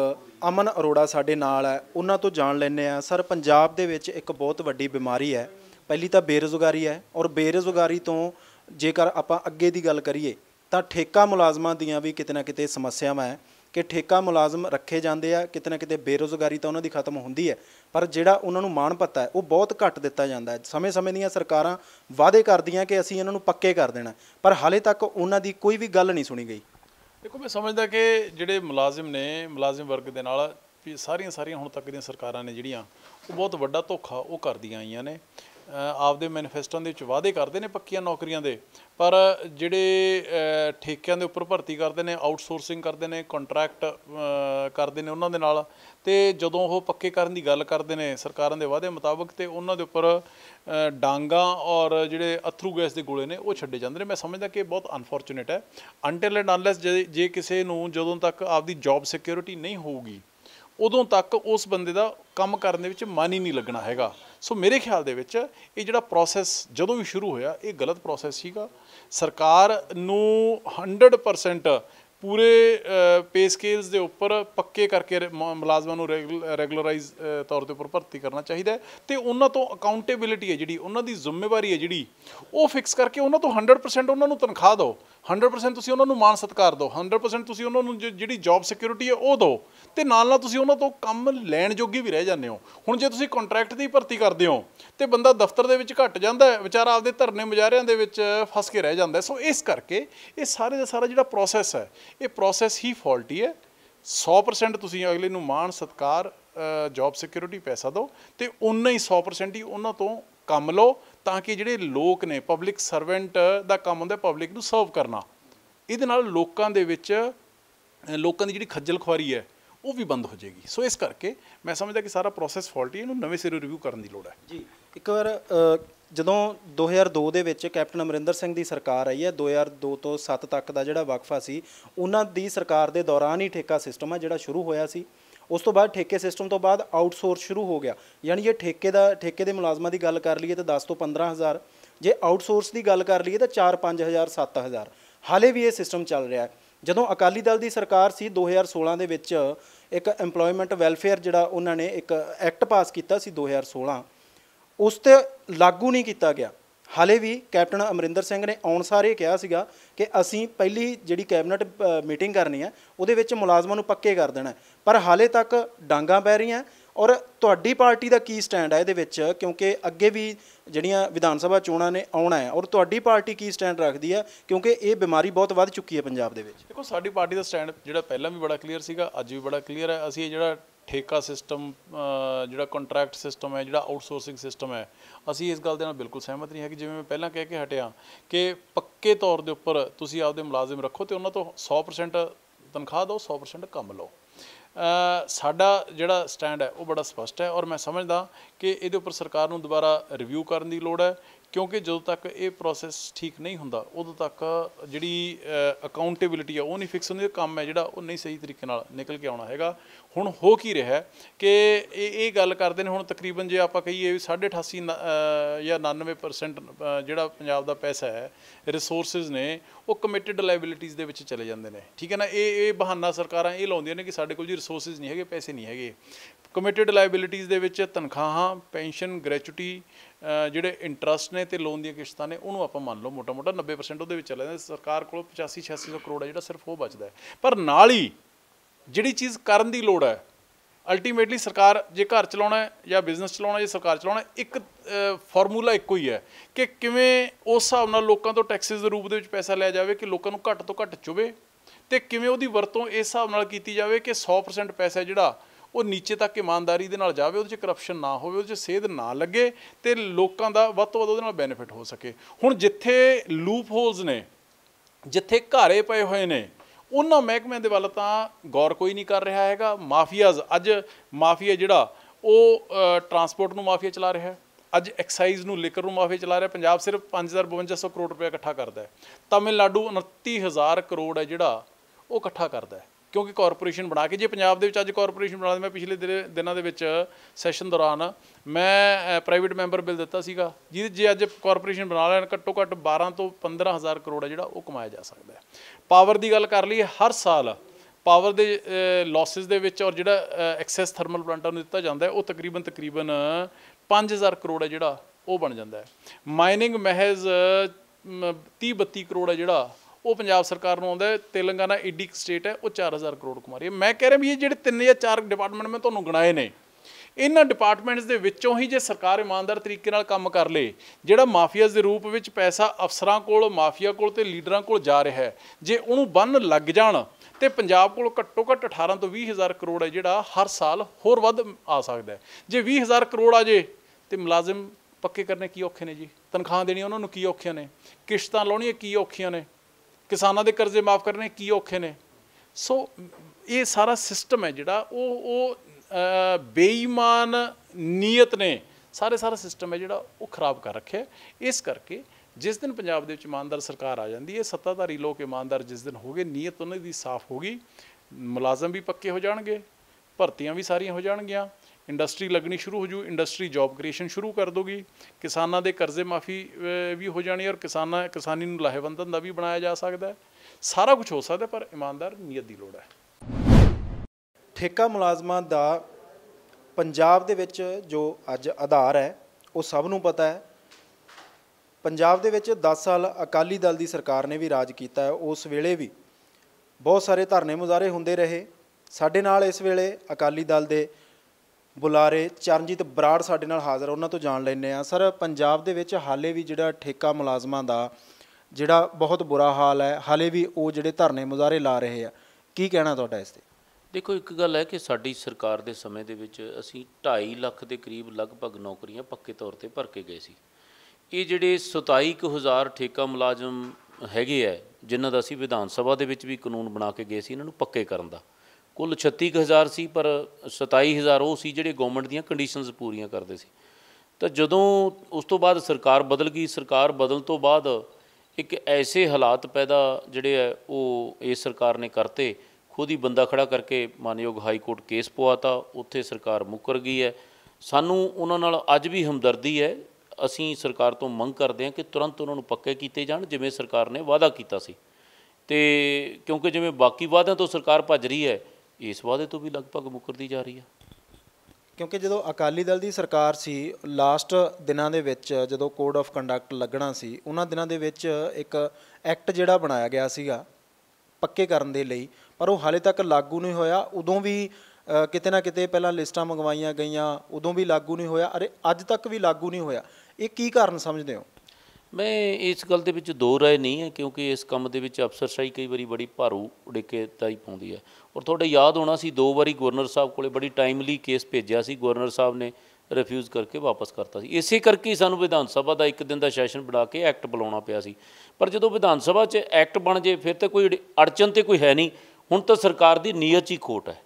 ਅਮਨ ਅਰੋੜਾ ਸਾਡੇ ਨਾਲ ਹੈ ਉਹਨਾਂ ਤੋਂ ਜਾਣ ਲੈਣੇ ਆ ਸਰ ਪੰਜਾਬ ਦੇ ਵਿੱਚ ਇੱਕ ਬਹੁਤ ਵੱਡੀ ਬਿਮਾਰੀ ਹੈ ਪਹਿਲੀ ਤਾਂ ਬੇਰੋਜ਼ਗਾਰੀ ਹੈ ਔਰ ਬੇਰੋਜ਼ਗਾਰੀ ਤੋਂ ਜੇਕਰ ਆਪਾਂ ਅੱਗੇ ਦੀ ਗੱਲ ਕਰੀਏ ਤਾਂ ਠੇਕਾ ਮੁਲਾਜ਼ਮਾਂ ਦੀਆਂ ਵੀ ਕਿਤੇ ਨਾ ਕਿਤੇ ਸਮੱਸਿਆਵਾਂ ਹੈ ਕਿ ਠੇਕਾ ਮੁਲਾਜ਼ਮ ਰੱਖੇ ਜਾਂਦੇ ਆ ਕਿਤੇ ਨਾ ਕਿਤੇ ਬੇਰੋਜ਼ਗਾਰੀ ਤਾਂ ਉਹਨਾਂ ਦੀ ਖਤਮ ਹੁੰਦੀ ਹੈ ਪਰ ਜਿਹੜਾ ਉਹਨਾਂ ਨੂੰ ਮਾਣ ਪੱਤਾ ਹੈ ਉਹ ਬਹੁਤ ਘੱਟ ਦਿੱਤਾ ਜਾਂਦਾ ਹੈ ਸਮੇਂ-ਸਮੇਂ ਦੀਆਂ ਸਰਕਾਰਾਂ ਵਾਅਦੇ ਕਰਦੀਆਂ ਕਿ ਅਸੀਂ ਇਹਨਾਂ ਨੂੰ ਪੱਕੇ ਕਰ ਦੇਣਾ ਪਰ ਹਾਲੇ ਤੱਕ ਉਹਨਾਂ ਦੀ ਕੋਈ ਵੀ ਗੱਲ ਨਹੀਂ ਸੁਣੀ ਗਈ ਦੇਖੋ ਮੈਂ ਸਮਝਦਾ ਕਿ ਜਿਹੜੇ ਮੁਲਾਜ਼ਮ ਨੇ ਮੁਲਾਜ਼ਮ ਵਰਗ ਦੇ ਨਾਲ ਵੀ ਸਾਰੀਆਂ ਸਾਰੀਆਂ ਹੁਣ ਤੱਕ ਦੀਆਂ ਸਰਕਾਰਾਂ ਨੇ ਜਿਹੜੀਆਂ ਉਹ ਬਹੁਤ ਵੱਡਾ ਧੋਖਾ ਉਹ ਕਰਦੀਆਂ ਆਈਆਂ ਨੇ ਆਪਦੇ ਮੈਨੀਫੈਸਟੋਂ ਦੇ ਵਿੱਚ ਵਾਅਦੇ ਕਰਦੇ ਨੇ ਪੱਕੀਆਂ ਨੌਕਰੀਆਂ ਦੇ ਪਰ ਜਿਹੜੇ ਠੇਕਿਆਂ ਦੇ ਉੱਪਰ ਭਰਤੀ ਕਰਦੇ ਨੇ ਆਊਟਸੋਰਸਿੰਗ ਕਰਦੇ ਨੇ ਕੰਟਰੈਕਟ ਕਰਦੇ ਨੇ ਉਹਨਾਂ ਦੇ ਨਾਲ ਤੇ ਜਦੋਂ ਉਹ ਪੱਕੇ ਕਰਨ ਦੀ ਗੱਲ ਕਰਦੇ ਨੇ ਸਰਕਾਰਾਂ ਦੇ ਵਾਅਦੇ ਮੁਤਾਬਕ ਤੇ ਉਹਨਾਂ ਦੇ ਉੱਪਰ ਡਾਂਗਾ ਔਰ ਜਿਹੜੇ ਅਥਰੂ ਗੈਸ ਦੇ ਗੋਲੇ ਨੇ ਉਹ ਛੱਡੇ ਜਾਂਦੇ ਨੇ ਮੈਂ ਸਮਝਦਾ ਕਿ ਬਹੁਤ ਅਨਫੋਰਚੂਨੇਟ ਹੈ ਅੰਟਿਲ ਐਂਡ ਅਨਲੈਸ ਜੇ ਕਿਸੇ ਨੂੰ ਜਦੋਂ ਤੱਕ ਆਪਦੀ ਜੌਬ ਸਿਕਿਉਰਿਟੀ ਨਹੀਂ ਹੋਊਗੀ ਉਦੋਂ ਤੱਕ ਉਸ ਬੰਦੇ ਦਾ ਕੰਮ ਕਰਨ ਦੇ ਵਿੱਚ ਮਨ ਹੀ ਨਹੀਂ ਲੱਗਣਾ ਹੈਗਾ ਸੋ ਮੇਰੇ ਖਿਆਲ ਦੇ ਵਿੱਚ ਇਹ ਜਿਹੜਾ ਪ੍ਰੋਸੈਸ ਜਦੋਂ ਵੀ ਸ਼ੁਰੂ ਹੋਇਆ ਇਹ ਗਲਤ ਪ੍ਰੋਸੈਸ ਸੀਗਾ ਸਰਕਾਰ ਨੂੰ 100% ਪੂਰੇ ਪੇ ਸਕੇਲਸ ਦੇ ਉੱਪਰ ਪੱਕੇ ਕਰਕੇ ਮੁਲਾਜ਼ਮਾਂ ਨੂੰ ਰੈਗੂਲਰਾਈਜ਼ ਤੌਰ ਤੇ ਉੱਪਰ ਭਰਤੀ ਕਰਨਾ ਚਾਹੀਦਾ ਤੇ ਉਹਨਾਂ ਤੋਂ ਅਕਾਊਂਟੇਬਿਲਟੀ ਹੈ ਜਿਹੜੀ ਉਹਨਾਂ ਦੀ ਜ਼ਿੰਮੇਵਾਰੀ ਹੈ ਜਿਹੜੀ ਉਹ ਫਿਕਸ ਕਰਕੇ ਉਹਨਾਂ ਤੋਂ 100% ਉਹਨਾਂ ਨੂੰ ਤਨਖਾਹ ਦਿਓ 100% ਤੁਸੀਂ ਉਹਨਾਂ ਨੂੰ ਮਾਨ ਸਤਕਾਰ ਦਿਓ 100% ਤੁਸੀਂ ਉਹਨਾਂ ਨੂੰ ਜਿਹੜੀ ਜੌਬ ਸਿਕਿਉਰਿਟੀ ਹੈ ਉਹ ਦਿਓ ਤੇ ਨਾਲ ਨਾਲ ਤੁਸੀਂ ਉਹਨਾਂ ਤੋਂ ਕੰਮ ਲੈਣ ਜੋਗੇ ਵੀ ਰਹਿ ਜਾਂਦੇ ਹੋ ਹੁਣ ਜੇ ਤੁਸੀਂ ਕੰਟਰੈਕਟ ਦੀ ਭਰਤੀ ਕਰਦੇ ਹੋ ਤੇ ਬੰਦਾ ਦਫ਼ਤਰ ਦੇ ਵਿੱਚ ਘਟ ਜਾਂਦਾ ਹੈ ਵਿਚਾਰਾ ਆਪਦੇ ਧਰਨੇ ਮੁਜਾਰਿਆਂ ਦੇ ਵਿੱਚ ਫਸ ਕੇ ਰਹਿ ਜਾਂਦਾ ਸੋ ਇਸ ਕਰਕੇ ਇਹ ਸਾਰੇ ਦਾ ਸਾਰਾ ਜਿਹੜਾ ਪ੍ਰੋਸੈਸ ਹੈ ਇਹ ਪ੍ਰੋਸੈਸ ਹੀ ਫਾਲਟੀ ਹੈ 100% ਤੁਸੀਂ ਅਗਲੇ ਨੂੰ ਮਾਨ ਸਤਕਾਰ ਜੌਬ ਸਿਕਿਉਰਿਟੀ ਪੈਸਾ ਦਿਓ ਤੇ ਉਨਾ ਹੀ 100% ਹੀ ਉਹਨਾਂ ਤੋਂ ਕੰਮ ਲਓ ਤਾਂ ਕਿ ਜਿਹੜੇ ਲੋਕ ਨੇ ਪਬਲਿਕ ਸਰਵੈਂਟ ਦਾ ਕੰਮ ਹੁੰਦਾ ਪਬਲਿਕ ਨੂੰ ਸਰਵ ਕਰਨਾ ਇਹਦੇ ਨਾਲ ਲੋਕਾਂ ਦੇ ਵਿੱਚ ਲੋਕਾਂ ਦੀ ਜਿਹੜੀ ਖੱਜਲ ਖੁਆਰੀ ਹੈ ਉਹ ਵੀ ਬੰਦ ਹੋ ਜਾਏਗੀ ਸੋ ਇਸ ਕਰਕੇ ਮੈਂ ਸਮਝਦਾ ਕਿ ਸਾਰਾ ਪ੍ਰੋਸੈਸ ਫਾਲਟੀ ਇਹਨੂੰ ਨਵੇਂ ਸਿਰੇ ਰਿਵਿਊ ਕਰਨ ਦੀ ਲੋੜ ਹੈ ਜੀ ਇੱਕ ਵਾਰ ਜਦੋਂ 2002 ਦੇ ਵਿੱਚ ਕੈਪਟਨ ਅਮਰਿੰਦਰ ਸਿੰਘ ਦੀ ਸਰਕਾਰ ਆਈ ਹੈ 2002 ਤੋਂ 7 ਤੱਕ ਦਾ ਜਿਹੜਾ ਵਕਫਾ ਸੀ ਉਹਨਾਂ ਦੀ ਸਰਕਾਰ ਦੇ ਦੌਰਾਨ ਹੀ ਠੇਕਾ ਸਿਸਟਮ ਆ ਜਿਹੜਾ ਸ਼ੁਰੂ ਹੋਇਆ ਸੀ ਉਸ ਤੋਂ ਬਾਅਦ ਠੇਕੇ ਸਿਸਟਮ ਤੋਂ ਬਾਅਦ ਆਊਟਸੋਰਸ ਸ਼ੁਰੂ ਹੋ ਗਿਆ ਯਾਨੀ ਜੇ ਠੇਕੇ ਦਾ ਠੇਕੇ ਦੇ ਮੁਲਾਜ਼ਮਾਂ ਦੀ ਗੱਲ ਕਰ ਲਈਏ ਤਾਂ 10 ਤੋਂ 15000 ਜੇ ਆਊਟਸੋਰਸ ਦੀ ਗੱਲ ਕਰ ਲਈਏ ਤਾਂ 4 5000 7000 ਹਾਲੇ ਵੀ ਇਹ ਸਿਸਟਮ ਚੱਲ ਰਿਹਾ ਹੈ ਜਦੋਂ ਅਕਾਲੀ ਦਲ ਦੀ ਸਰਕਾਰ ਸੀ 2016 ਦੇ ਵਿੱਚ ਇੱਕ এমਪਲੋਇਮੈਂਟ ਵੈਲਫੇਅਰ ਜਿਹੜਾ ਉਹਨਾਂ ਨੇ ਇੱਕ ਐਕਟ ਪਾਸ ਕੀਤਾ ਸੀ 2016 ਉਸ ਤੇ ਲਾਗੂ ਨਹੀਂ ਕੀਤਾ ਗਿਆ ਹਾਲੇ ਵੀ ਕੈਪਟਨ ਅਮਰਿੰਦਰ ਸਿੰਘ ਨੇ ਆਉਣ ਸਾਰੇ ਕਿਹਾ ਸੀਗਾ ਕਿ ਅਸੀਂ ਪਹਿਲੀ ਜਿਹੜੀ ਕੈਬਨਿਟ ਮੀਟਿੰਗ ਕਰਨੀ ਹੈ ਉਹਦੇ ਵਿੱਚ ਮੁਲਾਜ਼ਮਾਂ ਨੂੰ ਪੱਕੇ ਕਰ ਦੇਣਾ ਪਰ ਹਾਲੇ ਤੱਕ ਡਾਂਗਾ ਪੈ ਰਹੀਆਂ ਔਰ ਤੁਹਾਡੀ ਪਾਰਟੀ ਦਾ ਕੀ ਸਟੈਂਡ ਹੈ ਇਹਦੇ ਵਿੱਚ ਕਿਉਂਕਿ ਅੱਗੇ ਵੀ ਜਿਹੜੀਆਂ ਵਿਧਾਨ ਸਭਾ ਚੋਣਾਂ ਨੇ ਆਉਣਾ ਹੈ ਔਰ ਤੁਹਾਡੀ ਪਾਰਟੀ ਕੀ ਸਟੈਂਡ ਰੱਖਦੀ ਹੈ ਕਿਉਂਕਿ ਇਹ ਬਿਮਾਰੀ ਬਹੁਤ ਵੱਧ ਚੁੱਕੀ ਹੈ ਪੰਜਾਬ ਦੇ ਵਿੱਚ ਦੇਖੋ ਸਾਡੀ ਪਾਰਟੀ ਦਾ ਸਟੈਂਡ ਜਿਹੜਾ ਪਹਿਲਾਂ ਵੀ ਬੜਾ ਕਲੀਅਰ ਸੀਗਾ ਅੱਜ ਵੀ ਬੜਾ ਕਲੀਅਰ ਹੈ ਅਸੀਂ ਇਹ ਜਿਹੜਾ ਠੇਕਾ ਸਿਸਟਮ ਜਿਹੜਾ ਕੰਟਰੈਕਟ ਸਿਸਟਮ ਹੈ ਜਿਹੜਾ ਆਊਟਸੋਰਸਿੰਗ ਸਿਸਟਮ ਹੈ ਅਸੀਂ ਇਸ ਗੱਲ ਦੇ ਨਾਲ ਬਿਲਕੁਲ ਸਹਿਮਤ ਨਹੀਂ ਹੈ ਕਿ ਜਿਵੇਂ ਮੈਂ ਪਹਿਲਾਂ ਕਹਿ ਕੇ ਹਟਿਆ ਕਿ ਪੱਕੇ ਤੌਰ ਦੇ ਉੱਪਰ ਤੁਸੀਂ ਆਪਦੇ ਮੁਲਾਜ਼ਮ ਰੱਖੋ ਤੇ ਉਹਨਾਂ ਤੋਂ 100% ਤਨਖਾਹ ਦਿਓ 100% ਕੰਮ ਲਓ ਸਾਡਾ ਜਿਹੜਾ ਸਟੈਂਡ ਹੈ ਉਹ ਬੜਾ ਸਪਸ਼ਟ ਹੈ ਔਰ ਮੈਂ ਸਮਝਦਾ ਕਿ ਇਹਦੇ ਉੱਪਰ ਸਰਕਾਰ ਨੂੰ ਦੁਬਾਰਾ ਰਿਵਿਊ ਕਰਨ ਦੀ ਲੋੜ ਹੈ ਕਿਉਂਕਿ ਜਦੋਂ ਤੱਕ ਇਹ ਪ੍ਰੋਸੈਸ ਠੀਕ ਨਹੀਂ ਹੁੰਦਾ ਉਦੋਂ ਤੱਕ ਜਿਹੜੀ ਅਕਾਊਂਟੇਬਿਲਟੀ ਆ ਉਹ ਨਹੀਂ ਫਿਕਸ ਹੁੰਦੀ ਕੰਮ ਹੈ ਜਿਹੜਾ ਉਹ ਨਹੀਂ ਸਹੀ ਤਰੀਕੇ ਨਾਲ ਨਿਕਲ ਕੇ ਆਉਣਾ ਹੈਗਾ ਹੁਣ ਹੋ ਕੀ ਰਿਹਾ ਕਿ ਇਹ ਇਹ ਗੱਲ ਕਰਦੇ ਨੇ ਹੁਣ ਤਕਰੀਬਨ ਜੇ ਆਪਾਂ ਕਹੀਏ 88 ਜਾਂ 99% ਜਿਹੜਾ ਪੰਜਾਬ ਦਾ ਪੈਸਾ ਹੈ ਰਿਸੋਰਸਸ ਨੇ ਉਹ ਕਮਿਟਡ ਲਾਇਬਿਲਿਟੀਜ਼ ਦੇ ਵਿੱਚ ਚਲੇ ਜਾਂਦੇ ਨੇ ਠੀਕ ਹੈ ਨਾ ਇਹ ਇਹ ਬਹਾਨਾ ਸਰਕਾਰਾਂ ਇਹ ਲਾਉਂਦੀਆਂ ਨੇ ਕਿ ਸਾਡੇ ਕੋਲ ਜੀ ਰਿਸੋਰਸਸ ਨਹੀਂ ਹੈਗੇ ਪੈਸੇ ਨਹੀਂ ਹੈਗੇ ਕਮਿਟਡ ਲਾਇਬਿਲਿਟੀਜ਼ ਦੇ ਵਿੱਚ ਤਨਖਾਹਾਂ ਪੈਨਸ਼ਨ ਗ੍ਰੈਚੁਟੀ ਜਿਹੜੇ ਇੰਟਰਸਟ ਨੇ ਤੇ ਲੋਨ ਦੀਆਂ ਕਿਸ਼ਤਾਂ ਨੇ ਉਹਨੂੰ ਆਪਾਂ ਮੰਨ ਲਓ ਮੋਟਾ-ਮੋਟਾ 90% ਉਹਦੇ ਵਿੱਚ ਚਲੇ ਜਾਂਦੇ ਸਰਕਾਰ ਕੋਲ 85 8600 ਕਰੋੜ ਹੈ ਜਿਹੜਾ ਸਿਰਫ ਉਹ ਬਚਦਾ ਹੈ ਪਰ ਨਾਲ ਹੀ ਜਿਹੜੀ ਚੀਜ਼ ਕਰਨ ਦੀ ਲੋੜ ਹੈ ਅਲਟੀਮੇਟਲੀ ਸਰਕਾਰ ਜੇ ਘਰ ਚਲਾਉਣਾ ਹੈ ਜਾਂ ਬਿਜ਼ਨਸ ਚਲਾਉਣਾ ਜਾਂ ਸਰਕਾਰ ਚਲਾਉਣਾ ਇੱਕ ਫਾਰਮੂਲਾ ਇੱਕੋ ਹੀ ਹੈ ਕਿ ਕਿਵੇਂ ਉਸ ਹਿਸਾਬ ਨਾਲ ਲੋਕਾਂ ਤੋਂ ਟੈਕਸਿਸ ਦੇ ਰੂਪ ਦੇ ਵਿੱਚ ਪੈਸਾ ਲਿਆ ਜਾਵੇ ਕਿ ਲੋਕਾਂ ਨੂੰ ਘੱਟ ਤੋਂ ਘੱਟ ਚੁਵੇ ਤੇ ਕਿਵੇਂ ਉਹਦੀ ਵਰਤੋਂ ਇਸ ਹਿਸਾਬ ਨਾਲ ਕੀਤੀ ਜਾਵੇ ਕਿ 100% ਪੈਸਾ ਜਿਹੜਾ ਉਹ ਨੀਚੇ ਤੱਕ ਇਮਾਨਦਾਰੀ ਦੇ ਨਾਲ ਜਾਵੇ ਉਹਦੇ 'ਚ ਕਰਪਸ਼ਨ ਨਾ ਹੋਵੇ ਉਹਦੇ 'ਚ ਸੇਧ ਨਾ ਲੱਗੇ ਤੇ ਲੋਕਾਂ ਦਾ ਵੱਧ ਤੋਂ ਵੱਧ ਉਹਦੇ ਨਾਲ ਬੈਨੀਫਿਟ ਹੋ ਸਕੇ ਹੁਣ ਜਿੱਥੇ ਲੂਪ ਹੋਲਸ ਨੇ ਜਿੱਥੇ ਘਾਰੇ ਪਏ ਹੋਏ ਨੇ ਉਹਨਾਂ ਮਹਿਕਮਿਆਂ ਦੇ ਵੱਲ ਤਾਂ ਗੌਰ ਕੋਈ ਨਹੀਂ ਕਰ ਰਿਹਾ ਹੈਗਾ ਮਾਫੀਆਜ਼ ਅੱਜ ਮਾਫੀਆ ਜਿਹੜਾ ਉਹ ਟਰਾਂਸਪੋਰਟ ਨੂੰ ਮਾਫੀਆ ਚਲਾ ਰਿਹਾ ਹੈ ਅੱਜ ਐਕਸਾਈਜ਼ ਨੂੰ ਲਿਕਰ ਨੂੰ ਮਾਫੀਆ ਚਲਾ ਰਿਹਾ ਪੰਜਾਬ ਸਿਰਫ 5500 ਕਰੋੜ ਰੁਪਏ ਇਕੱਠਾ ਕਰਦਾ ਹੈ ਤਾਮਿਲਨਾਡੂ 29000 ਕਰੋੜ ਹੈ ਜਿਹੜਾ ਉਹ ਇਕੱਠਾ ਕਰਦਾ ਹੈ ਕਿਉਂਕਿ ਕਾਰਪੋਰੇਸ਼ਨ ਬਣਾ ਕੇ ਜੇ ਪੰਜਾਬ ਦੇ ਵਿੱਚ ਅੱਜ ਕਾਰਪੋਰੇਸ਼ਨ ਬਣਾ ਦੇ ਮੈਂ ਪਿਛਲੇ ਦਿਨਾਂ ਦੇ ਵਿੱਚ ਸੈਸ਼ਨ ਦੌਰਾਨ ਮੈਂ ਪ੍ਰਾਈਵੇਟ ਮੈਂਬਰ ਬਿੱਲ ਦਿੱਤਾ ਸੀਗਾ ਜਿਹਦੇ ਜੇ ਅੱਜ ਕਾਰਪੋਰੇਸ਼ਨ ਬਣਾ ਲੈਣ ਘੱਟੋ ਘੱਟ 12 ਤੋਂ 15000 ਕਰੋੜ ਜਿਹੜਾ ਉਹ ਕਮਾਇਆ ਜਾ ਸਕਦਾ ਹੈ ਪਾਵਰ ਦੀ ਗੱਲ ਕਰ ਲਈਏ ਹਰ ਸਾਲ ਪਾਵਰ ਦੇ ਲਾਸਸ ਦੇ ਵਿੱਚ ਔਰ ਜਿਹੜਾ ਐਕਸੈਸ ਥਰਮਲ ਪਲਾਂਟਾਂ ਨੂੰ ਦਿੱਤਾ ਜਾਂਦਾ ਉਹ ਤਕਰੀਬਨ ਤਕਰੀਬਨ 5000 ਕਰੋੜ ਹੈ ਜਿਹੜਾ ਉਹ ਬਣ ਜਾਂਦਾ ਹੈ ਮਾਈਨਿੰਗ ਮਹਿਜ਼ 30 32 ਕਰੋੜ ਹੈ ਜਿਹੜਾ ਉਹ ਪੰਜਾਬ ਸਰਕਾਰ ਨੂੰ ਆਉਂਦਾ ਤੇਲੰਗਾਨਾ ਏਡੀ ਸਟੇਟ ਹੈ ਉਹ 4000 ਕਰੋੜ ਕਮਾ ਰਹੀ ਹੈ ਮੈਂ ਕਹਿ ਰਿਹਾ ਵੀ ਇਹ ਜਿਹੜੇ ਤਿੰਨ ਜਾਂ ਚਾਰ ਡਿਪਾਰਟਮੈਂਟ ਮੈਂ ਤੁਹਾਨੂੰ ਗਣਾਏ ਨੇ ਇਹਨਾਂ ਡਿਪਾਰਟਮੈਂਟਸ ਦੇ ਵਿੱਚੋਂ ਹੀ ਜੇ ਸਰਕਾਰ ਇਮਾਨਦਾਰ ਤਰੀਕੇ ਨਾਲ ਕੰਮ ਕਰ ਲੇ ਜਿਹੜਾ ਮਾਫੀਆਜ਼ ਦੇ ਰੂਪ ਵਿੱਚ ਪੈਸਾ ਅਫਸਰਾਂ ਕੋਲ ਮਾਫੀਆ ਕੋਲ ਤੇ ਲੀਡਰਾਂ ਕੋਲ ਜਾ ਰਿਹਾ ਹੈ ਜੇ ਉਹਨੂੰ ਬੰਨ ਲੱਗ ਜਾਣ ਤੇ ਪੰਜਾਬ ਕੋਲ ਘੱਟੋ ਘੱਟ 18 ਤੋਂ 20000 ਕਰੋੜ ਹੈ ਜਿਹੜਾ ਹਰ ਸਾਲ ਹੋਰ ਵੱਧ ਆ ਸਕਦਾ ਜੇ 20000 ਕਰੋੜ ਆ ਜੇ ਤੇ ਮੁਲਾਜ਼ਮ ਪੱਕੇ ਕਰਨੇ ਕੀ ਔਖੇ ਨੇ ਜੀ ਤਨਖਾਹ ਦੇਣੀ ਉਹਨਾਂ ਨੂੰ ਕੀ ਔਖੀਆਂ ਨੇ ਕਿਸ਼ਤਾਂ ਲਾਉਣੀਆਂ ਕੀ ਔਖੀਆਂ ਨੇ ਕਿਸਾਨਾਂ ਦੇ ਕਰਜ਼ੇ ਮਾਫ ਕਰਨੇ ਕੀ ਔਖੇ ਨੇ ਸੋ ਇਹ ਸਾਰਾ ਸਿਸਟਮ ਹੈ ਜਿਹੜਾ ਉਹ ਉਹ ਬੇਈਮਾਨ ਨੀਅਤ ਨੇ ਸਾਰੇ ਸਾਰਾ ਸਿਸਟਮ ਹੈ ਜਿਹੜਾ ਉਹ ਖਰਾਬ ਕਰ ਰੱਖਿਆ ਇਸ ਕਰਕੇ ਜਿਸ ਦਿਨ ਪੰਜਾਬ ਦੇ ਵਿੱਚ ਇਮਾਨਦਾਰ ਸਰਕਾਰ ਆ ਜਾਂਦੀ ਹੈ ਸੱਤਾਧਾਰੀ ਲੋਕ ਇਮਾਨਦਾਰ ਜਿਸ ਦਿਨ ਹੋਗੇ ਨੀਅਤ ਉਹਨਾਂ ਦੀ ਸਾਫ਼ ਹੋਗੀ ਮੁਲਾਜ਼ਮ ਵੀ ਪੱਕੇ ਹੋ ਜਾਣਗੇ ਭਰਤੀਆਂ ਵੀ ਸਾਰੀਆਂ ਹੋ ਜਾਣਗੀਆਂ ਇੰਡਸਟਰੀ ਲੱਗਣੀ ਸ਼ੁਰੂ ਹੋ ਜੂ ਇੰਡਸਟਰੀ ਜੌਬ ਕ੍ਰੀਏਸ਼ਨ ਸ਼ੁਰੂ ਕਰ ਦੋਗੀ ਕਿਸਾਨਾਂ ਦੇ ਕਰਜ਼ੇ ਮਾਫੀ ਵੀ ਹੋ ਜਾਣੀ ਔਰ ਕਿਸਾਨਾਂ ਕਿਸਾਨੀ ਨੂੰ ਲਾਹੇਵੰਦ ਧੰਦਾ ਵੀ ਬਣਾਇਆ ਜਾ ਸਕਦਾ ਹੈ ਸਾਰਾ ਕੁਝ ਹੋ ਸਕਦਾ ਪਰ ਇਮਾਨਦਾਰ ਨੀਅਤ ਦੀ ਲੋੜ ਹੈ ਠੇਕਾ ਮੁਲਾਜ਼ਮਾਂ ਦਾ ਪੰਜਾਬ ਦੇ ਵਿੱਚ ਜੋ ਅੱਜ ਆਧਾਰ ਹੈ ਉਹ ਸਭ ਨੂੰ ਪਤਾ ਹੈ ਪੰਜਾਬ ਦੇ ਵਿੱਚ 10 ਸਾਲ ਅਕਾਲੀ ਦਲ ਦੀ ਸਰਕਾਰ ਨੇ ਵੀ ਰਾਜ ਕੀਤਾ ਉਸ ਵੇਲੇ ਵੀ ਬਹੁਤ ਸਾਰੇ ਧਰਨੇ ਮੁਜ਼ਾਰੇ ਹੁੰਦੇ ਰਹੇ ਸਾਡੇ ਨਾਲ ਇਸ ਵੇਲੇ ਅਕਾਲੀ ਦਲ ਦੇ ਬੁਲਾਰੇ ਚਰਨਜੀਤ ਬਰਾੜ ਸਾਡੇ ਨਾਲ ਹਾਜ਼ਰ ਉਹਨਾਂ ਤੋਂ ਜਾਣ ਲੈਨੇ ਆ ਸਰ ਪੰਜਾਬ ਦੇ ਵਿੱਚ ਹਾਲੇ ਵੀ ਜਿਹੜਾ ਠੇਕਾ ਮੁਲਾਜ਼ਮਾਂ ਦਾ ਜਿਹੜਾ ਬਹੁਤ ਬੁਰਾ ਹਾਲ ਹੈ ਹਾਲੇ ਵੀ ਉਹ ਜਿਹੜੇ ਧਰਨੇ ਮੁਜ਼ਾਰੇ ਲਾ ਰਹੇ ਆ ਕੀ ਕਹਿਣਾ ਤੁਹਾਡਾ ਇਸ ਤੇ ਦੇਖੋ ਇੱਕ ਗੱਲ ਹੈ ਕਿ ਸਾਡੀ ਸਰਕਾਰ ਦੇ ਸਮੇਂ ਦੇ ਵਿੱਚ ਅਸੀਂ 2.5 ਲੱਖ ਦੇ ਕਰੀਬ ਲਗਭਗ ਨੌਕਰੀਆਂ ਪੱਕੇ ਤੌਰ ਤੇ ਭਰ ਕੇ ਗਏ ਸੀ ਇਹ ਜਿਹੜੇ 27000 ਠੇਕਾ ਮੁਲਾਜ਼ਮ ਹੈਗੇ ਆ ਜਿਨ੍ਹਾਂ ਦਾ ਅਸੀਂ ਵਿਧਾਨ ਸਭਾ ਦੇ ਵਿੱਚ ਵੀ ਕਾਨੂੰਨ ਬਣਾ ਕੇ ਗਏ ਸੀ ਇਹਨਾਂ ਨੂੰ ਪੱਕੇ ਕਰਨ ਦਾ ਕੁੱਲ 36000 ਸੀ ਪਰ 27000 ਉਹ ਸੀ ਜਿਹੜੇ ਗਵਰਨਮੈਂਟ ਦੀਆਂ ਕੰਡੀਸ਼ਨਸ ਪੂਰੀਆਂ ਕਰਦੇ ਸੀ ਤਾਂ ਜਦੋਂ ਉਸ ਤੋਂ ਬਾਅਦ ਸਰਕਾਰ ਬਦਲ ਗਈ ਸਰਕਾਰ ਬਦਲ ਤੋਂ ਬਾਅਦ ਇੱਕ ਐਸੇ ਹਾਲਾਤ ਪੈਦਾ ਜਿਹੜੇ ਆ ਉਹ ਇਸ ਸਰਕਾਰ ਨੇ ਕਰਤੇ ਖੁਦ ਹੀ ਬੰਦਾ ਖੜਾ ਕਰਕੇ ਮਾਨਯੋਗ ਹਾਈ ਕੋਰਟ ਕੇਸ ਪਵਾਤਾ ਉੱਥੇ ਸਰਕਾਰ ਮੁੱਕਰ ਗਈ ਹੈ ਸਾਨੂੰ ਉਹਨਾਂ ਨਾਲ ਅੱਜ ਵੀ ਹਮਦਰਦੀ ਹੈ ਅਸੀਂ ਸਰਕਾਰ ਤੋਂ ਮੰਗ ਕਰਦੇ ਹਾਂ ਕਿ ਤੁਰੰਤ ਉਹਨਾਂ ਨੂੰ ਪੱਕੇ ਕੀਤੇ ਜਾਣ ਜਿਵੇਂ ਸਰਕਾਰ ਨੇ ਵਾਅਦਾ ਕੀਤਾ ਸੀ ਤੇ ਕਿਉਂਕਿ ਜਿਵੇਂ ਬਾਕੀ ਵਾਅਦਿਆਂ ਤੋਂ ਸਰਕਾਰ ਭੱਜ ਰਹੀ ਹੈ ਇਸ ਵਾਅਦੇ ਤੋਂ ਵੀ ਲਗਭਗ ਮੁਕਰਦੀ ਜਾ ਰਹੀ ਹੈ ਕਿਉਂਕਿ ਜਦੋਂ ਅਕਾਲੀ ਦਲ ਦੀ ਸਰਕਾਰ ਸੀ ਲਾਸਟ ਦਿਨਾਂ ਦੇ ਵਿੱਚ ਜਦੋਂ ਕੋਡ ਆਫ ਕੰਡਕਟ ਲੱਗਣਾ ਸੀ ਉਹਨਾਂ ਦਿਨਾਂ ਦੇ ਵਿੱਚ ਇੱਕ ਐਕਟ ਜਿਹੜਾ ਬਣਾਇਆ ਗਿਆ ਸੀਗਾ ਪੱਕੇ ਕਰਨ ਦੇ ਲਈ ਪਰ ਉਹ ਹਾਲੇ ਤੱਕ ਲਾਗੂ ਨਹੀਂ ਹੋਇਆ ਉਦੋਂ ਵੀ ਕਿਤੇ ਨਾ ਕਿਤੇ ਪਹਿਲਾਂ ਲਿਸਟਾਂ ਮੰਗਵਾਈਆਂ ਗਈਆਂ ਉਦੋਂ ਵੀ ਲਾਗੂ ਨਹੀਂ ਹੋਇਆ ਅਰੇ ਅੱਜ ਤੱਕ ਵੀ ਲਾਗੂ ਨਹੀਂ ਹੋਇਆ ਇਹ ਕੀ ਕਾਰਨ ਸਮਝਦੇ ਹੋ ਮੈਂ ਇਸ ਗੱਲ ਦੇ ਵਿੱਚ ਦੋ ਰਾਏ ਨਹੀਂ ਹੈ ਕਿਉਂਕਿ ਇਸ ਕੰਮ ਦੇ ਵਿੱਚ ਅਫਸਰਸ਼ਾਹੀ ਕਈ ਵਾਰੀ ਬੜੀ ਭਾਰੂ ਉਡੇਕੇ ਤਾਈ ਪਾਉਂਦੀ ਹੈ ਔਰ ਤੁਹਾਡੇ ਯਾਦ ਹੋਣਾ ਸੀ ਦੋ ਵਾਰੀ ਗਵਰਨਰ ਸਾਹਿਬ ਕੋਲੇ ਬੜੀ ਟਾਈਮਲੀ ਕੇਸ ਭੇਜਿਆ ਸੀ ਗਵਰਨਰ ਸਾਹਿਬ ਨੇ ਰਿਫਿਊਜ਼ ਕਰਕੇ ਵਾਪਸ ਕਰਤਾ ਸੀ ਇਸੇ ਕਰਕੇ ਹੀ ਸਾਨੂੰ ਵਿਧਾਨ ਸਭਾ ਦਾ ਇੱਕ ਦਿਨ ਦਾ ਸੈਸ਼ਨ ਬਣਾ ਕੇ ਐਕਟ ਬੁਲਾਉਣਾ ਪਿਆ ਸੀ ਪਰ ਜਦੋਂ ਵਿਧਾਨ ਸਭਾ 'ਚ ਐਕਟ ਬਣ ਜੇ ਫਿਰ ਤਾਂ ਕੋਈ ਅੜਚਨ ਤੇ ਕੋਈ ਹੈ ਨਹੀਂ ਹੁਣ ਤਾਂ ਸਰਕਾਰ ਦੀ ਨੀਅਤ ਹੀ ਖੋਟ ਹੈ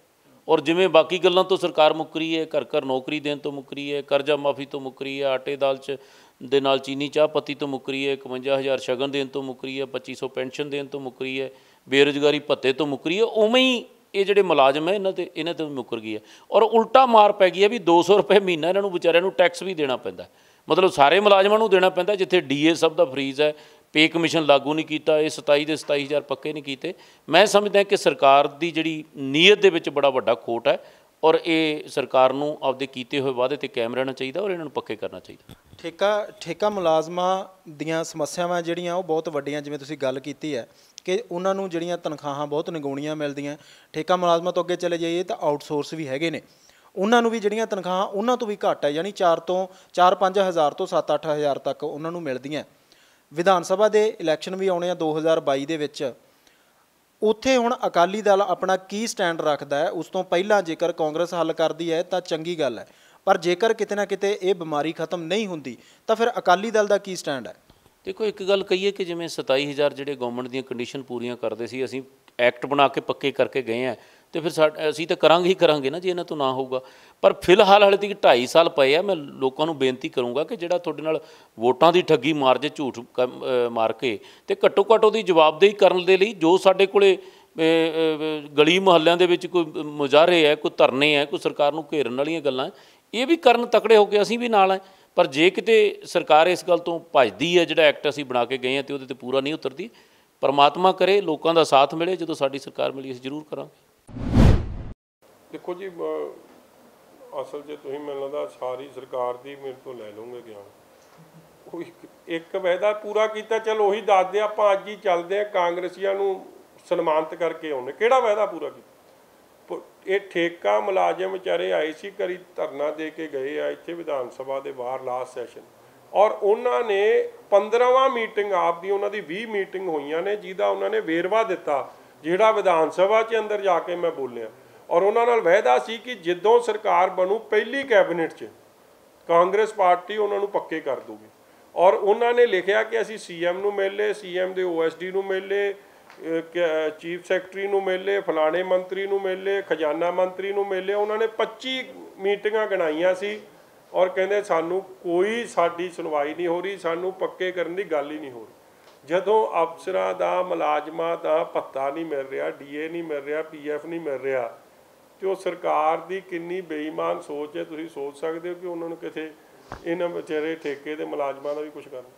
ਔਰ ਜਿਵੇਂ ਬਾਕੀ ਗੱਲਾਂ ਤੋਂ ਸਰਕਾਰ ਮੁੱਕਰੀ ਹੈ ਘਰ ਘਰ ਨੌਕਰੀ ਦੇਣ ਤੋਂ ਮੁੱਕਰੀ ਹੈ ਕਰਜ਼ਾ ਮਾਫੀ ਤੋਂ ਮੁੱਕਰੀ ਹੈ ਆਟੇ ਦਾਲ 'ਚ ਦੇ ਨਾਲ ਚੀਨੀ ਚਾਹ ਪੱਤੀ ਤੋਂ ਮੁਕਰੀ ਹੈ 51000 ਸ਼ਗਨ ਦੇਣ ਤੋਂ ਮੁਕਰੀ ਹੈ 2500 ਪੈਨਸ਼ਨ ਦੇਣ ਤੋਂ ਮੁਕਰੀ ਹੈ ਬੇਰੋਜ਼ਗਾਰੀ ਭੱਤੇ ਤੋਂ ਮੁਕਰੀ ਹੈ ਉਵੇਂ ਹੀ ਇਹ ਜਿਹੜੇ ਮੁਲਾਜ਼ਮ ਹੈ ਇਹਨਾਂ ਤੇ ਇਹਨਾਂ ਤੇ ਮੁਕਰ ਗਈ ਹੈ ਔਰ ਉਲਟਾ ਮਾਰ ਪੈ ਗਈ ਹੈ ਵੀ 200 ਰੁਪਏ ਮਹੀਨਾ ਇਹਨਾਂ ਨੂੰ ਵਿਚਾਰਿਆਂ ਨੂੰ ਟੈਕਸ ਵੀ ਦੇਣਾ ਪੈਂਦਾ ਮਤਲਬ ਸਾਰੇ ਮੁਲਾਜ਼ਮਾਂ ਨੂੰ ਦੇਣਾ ਪੈਂਦਾ ਜਿੱਥੇ ਡੀਏ ਸਭ ਦਾ ਫਰੀਜ਼ ਹੈ ਪੇ ਕਮਿਸ਼ਨ ਲਾਗੂ ਨਹੀਂ ਕੀਤਾ ਇਹ 27 ਦੇ 27000 ਪੱਕੇ ਨਹੀਂ ਕੀਤੇ ਮੈਂ ਸਮਝਦਾ ਕਿ ਸਰਕਾਰ ਦੀ ਜਿਹੜੀ ਨੀਅਤ ਦੇ ਵਿੱਚ ਬੜਾ ਵੱਡਾ ਖੋਟ ਹੈ ਔਰ ਇਹ ਸਰਕਾਰ ਨੂੰ ਆਪਦੇ ਕੀਤੇ ਹੋਏ ਵਾਅਦੇ ਤੇ ਕਾਇਮ ਰਹਿਣਾ ਚਾਹੀਦਾ ਔਰ ਇਹਨਾਂ ਨੂੰ ਪੱਕੇ ਕਰਨਾ ਚਾਹੀਦਾ ਠੇਕਾ ਠੇਕਾ ਮੁਲਾਜ਼ਮਾਂ ਦੀਆਂ ਸਮੱਸਿਆਵਾਂ ਜਿਹੜੀਆਂ ਉਹ ਬਹੁਤ ਵੱਡੀਆਂ ਜਿਵੇਂ ਤੁਸੀਂ ਗੱਲ ਕੀਤੀ ਹੈ ਕਿ ਉਹਨਾਂ ਨੂੰ ਜਿਹੜੀਆਂ ਤਨਖਾਹਾਂ ਬਹੁਤ ਨਿਗੋਣੀਆਂ ਮਿਲਦੀਆਂ ਠੇਕਾ ਮੁਲਾਜ਼ਮਾਂ ਤੋਂ ਅੱਗੇ ਚਲੇ ਜਾਈਏ ਤਾਂ ਆਊਟਸੋਰਸ ਵੀ ਹੈਗੇ ਨੇ ਉਹਨਾਂ ਨੂੰ ਵੀ ਜਿਹੜੀਆਂ ਤਨਖਾਹਾਂ ਉਹਨਾਂ ਤੋਂ ਵੀ ਘੱਟ ਹੈ ਯਾਨੀ 4 ਤੋਂ 4-5000 ਤੋਂ 7-8000 ਤੱਕ ਉਹਨਾਂ ਨੂੰ ਮਿਲਦੀਆਂ ਵਿਧਾਨ ਸਭਾ ਦੇ ਇਲੈਕਸ਼ਨ ਵੀ ਆਉਣੇ ਆ 2022 ਦੇ ਵਿੱਚ ਉੱਥੇ ਹੁਣ ਅਕਾਲੀ ਦਲ ਆਪਣਾ ਕੀ ਸਟੈਂਡ ਰੱਖਦਾ ਹੈ ਉਸ ਤੋਂ ਪਹਿਲਾਂ ਜੇਕਰ ਕਾਂਗਰਸ ਹੱਲ ਕਰਦੀ ਹੈ ਤਾਂ ਚੰਗੀ ਗੱਲ ਹੈ ਪਰ ਜੇਕਰ ਕਿਤੇ ਨਾ ਕਿਤੇ ਇਹ ਬਿਮਾਰੀ ਖਤਮ ਨਹੀਂ ਹੁੰਦੀ ਤਾਂ ਫਿਰ ਅਕਾਲੀ ਦਲ ਦਾ ਕੀ ਸਟੈਂਡ ਹੈ ਦੇਖੋ ਇੱਕ ਗੱਲ ਕਹੀਏ ਕਿ ਜਿਵੇਂ 27000 ਜਿਹੜੇ ਗਵਰਨਮੈਂਟ ਦੀਆਂ ਕੰਡੀਸ਼ਨ ਪੂਰੀਆਂ ਕਰਦੇ ਸੀ ਅਸੀਂ ਐਕਟ ਬਣਾ ਕੇ ਪੱਕੇ ਕਰਕੇ ਗਏ ਆ ਤੇ ਫਿਰ ਅਸੀਂ ਤਾਂ ਕਰਾਂਗੇ ਹੀ ਕਰਾਂਗੇ ਨਾ ਜੇ ਇਹਨਾਂ ਤੋਂ ਨਾ ਹੋਊਗਾ ਪਰ ਫਿਲਹਾਲ ਹਲੇ ਤੱਕ 2.5 ਸਾਲ ਪਏ ਆ ਮੈਂ ਲੋਕਾਂ ਨੂੰ ਬੇਨਤੀ ਕਰੂੰਗਾ ਕਿ ਜਿਹੜਾ ਤੁਹਾਡੇ ਨਾਲ ਵੋਟਾਂ ਦੀ ਠੱਗੀ ਮਾਰ ਜੇ ਝੂਠ ਮਾਰ ਕੇ ਤੇ ਘੱਟੋ ਘੱਟ ਉਹਦੀ ਜਵਾਬਦੇਹੀ ਕਰਨ ਦੇ ਲਈ ਜੋ ਸਾਡੇ ਕੋਲੇ ਗਲੀ ਮੁਹੱਲਿਆਂ ਦੇ ਵਿੱਚ ਕੋਈ ਮੁਜ਼ਾਹਰੇ ਹੈ ਕੋਈ ਧਰਨੇ ਹੈ ਕੋਈ ਸਰਕਾਰ ਨੂੰ ਘੇਰਨ ਵਾਲੀਆਂ ਗੱਲਾਂ ਇਹ ਵੀ ਕਰਨ ਤਕੜੇ ਹੋ ਕੇ ਅਸੀਂ ਵੀ ਨਾਲ ਆ ਪਰ ਜੇ ਕਿਤੇ ਸਰਕਾਰ ਇਸ ਗੱਲ ਤੋਂ ਭੱਜਦੀ ਹੈ ਜਿਹੜਾ ਐਕਟ ਅਸੀਂ ਬਣਾ ਕੇ ਗਏ ਹਾਂ ਤੇ ਉਹਦੇ ਤੇ ਪੂਰਾ ਨਹੀਂ ਉਤਰਦੀ ਪਰਮਾਤਮਾ ਕਰੇ ਲੋਕਾਂ ਦਾ ਸਾਥ ਮਿਲੇ ਜਦੋਂ ਸਾਡੀ ਸਰਕਾਰ ਮਿਲੀ ਅਸੀਂ ਜ਼ਰੂਰ ਕਰਾਂਗੇ ਦੇਖੋ ਜੀ ਅਸਲ ਜੇ ਤੁਸੀਂ ਮੈਨੂੰ ਲੱਗਦਾ ਸਾਰੀ ਸਰਕਾਰ ਦੀ ਮੇਰੇ ਤੋਂ ਲੈ ਲਓਗੇ ਗਿਆਨ ਕੋਈ ਇੱਕ ਵਾਅਦਾ ਪੂਰਾ ਕੀਤਾ ਚਲ ਉਹੀ ਦੱਸ ਦੇ ਆਪਾਂ ਅੱਜ ਹੀ ਚੱਲਦੇ ਆ ਕਾਂਗਰਸੀਆਂ ਨੂੰ ਸਨਮਾਨਿਤ ਕਰਕੇ ਆਉਣੇ ਕਿਹੜਾ ਵਾਅਦਾ ਪੂਰਾ ਕੀਤਾ ਇਹ ਠੇਕਾ ਮੁਲਾਜ਼ਮ ਵਿਚਾਰੇ ਆਏ ਸੀ ਕਰੀ ਧਰਨਾ ਦੇ ਕੇ ਗਏ ਆ ਇੱਥੇ ਵਿਧਾਨ ਸਭਾ ਦੇ ਬਾਹਰ ਲਾਸਟ ਸੈਸ਼ਨ ਔਰ ਉਹਨਾਂ ਨੇ 15ਵਾਂ ਮੀਟਿੰਗ ਆਪ ਦੀ ਉਹਨਾਂ ਦੀ 20 ਮੀਟਿੰਗ ਹੋਈਆਂ ਨੇ ਜਿਹਦਾ ਉਹਨਾਂ ਨੇ ਵੇਰਵਾ ਦਿੱਤਾ ਜਿਹੜਾ ਵਿਧਾਨ ਸਭਾ 'ਚ ਅੰਦਰ ਜਾ ਕੇ ਮੈਂ ਬੋਲਿਆ ਔਰ ਉਹਨਾਂ ਨਾਲ ਵਾਅਦਾ ਸੀ ਕਿ ਜਦੋਂ ਸਰਕਾਰ ਬਣੂ ਪਹਿਲੀ ਕੈਬਨਿਟ 'ਚ ਕਾਂਗਰਸ ਪਾਰਟੀ ਉਹਨਾਂ ਨੂੰ ਪੱਕੇ ਕਰ ਦੂਗੀ ਔਰ ਉਹਨਾਂ ਨੇ ਲਿਖਿਆ ਕਿ ਅਸੀਂ ਸੀਐਮ ਨੂੰ ਮਿਲੇ ਸੀਐਮ ਦੇ ਓਐਸਡੀ ਨੂੰ ਮਿਲੇ ਚੀਫ ਸੈਕਟਰੀ ਨੂੰ ਮਿਲੇ ਫਲਾਣੇ ਮੰਤਰੀ ਨੂੰ ਮਿਲੇ ਖਜ਼ਾਨਾ ਮੰਤਰੀ ਨੂੰ ਮਿਲੇ ਉਹਨਾਂ ਨੇ 25 ਮੀਟਿੰਗਾਂ ਗਣਾਈਆਂ ਸੀ ਔਰ ਕਹਿੰਦੇ ਸਾਨੂੰ ਕੋਈ ਸਾਡੀ ਸੁਣਵਾਈ ਨਹੀਂ ਹੋ ਰਹੀ ਸਾਨੂੰ ਪੱਕੇ ਕਰਨ ਦੀ ਗੱਲ ਹੀ ਨਹੀਂ ਹੋ ਰਹੀ ਜਦੋਂ ਅਫਸਰਾਂ ਦਾ ਮੁਲਾਜ਼ਮਾਂ ਦਾ ਪੱਤਾ ਨਹੀਂ ਮਿਲ ਰਿਹਾ ਡੀਏ ਨਹੀਂ ਮਿਲ ਰਿਹਾ ਪੀਐਫ ਨਹੀਂ ਮਿਲ ਰਿਹਾ ਤੇ ਉਹ ਸਰਕਾਰ ਦੀ ਕਿੰਨੀ ਬੇਈਮਾਨ ਸੋਚ ਹੈ ਤੁਸੀਂ ਸੋਚ ਸਕਦੇ ਹੋ ਕਿ ਉਹਨਾਂ ਨੂੰ ਕਿਥੇ ਇਹਨਾਂ ਵਿਚਾਰੇ ਠੇਕੇ ਦੇ ਮੁਲਾਜ਼ਮਾਂ ਦਾ ਵੀ ਕੁਝ ਕਰਨ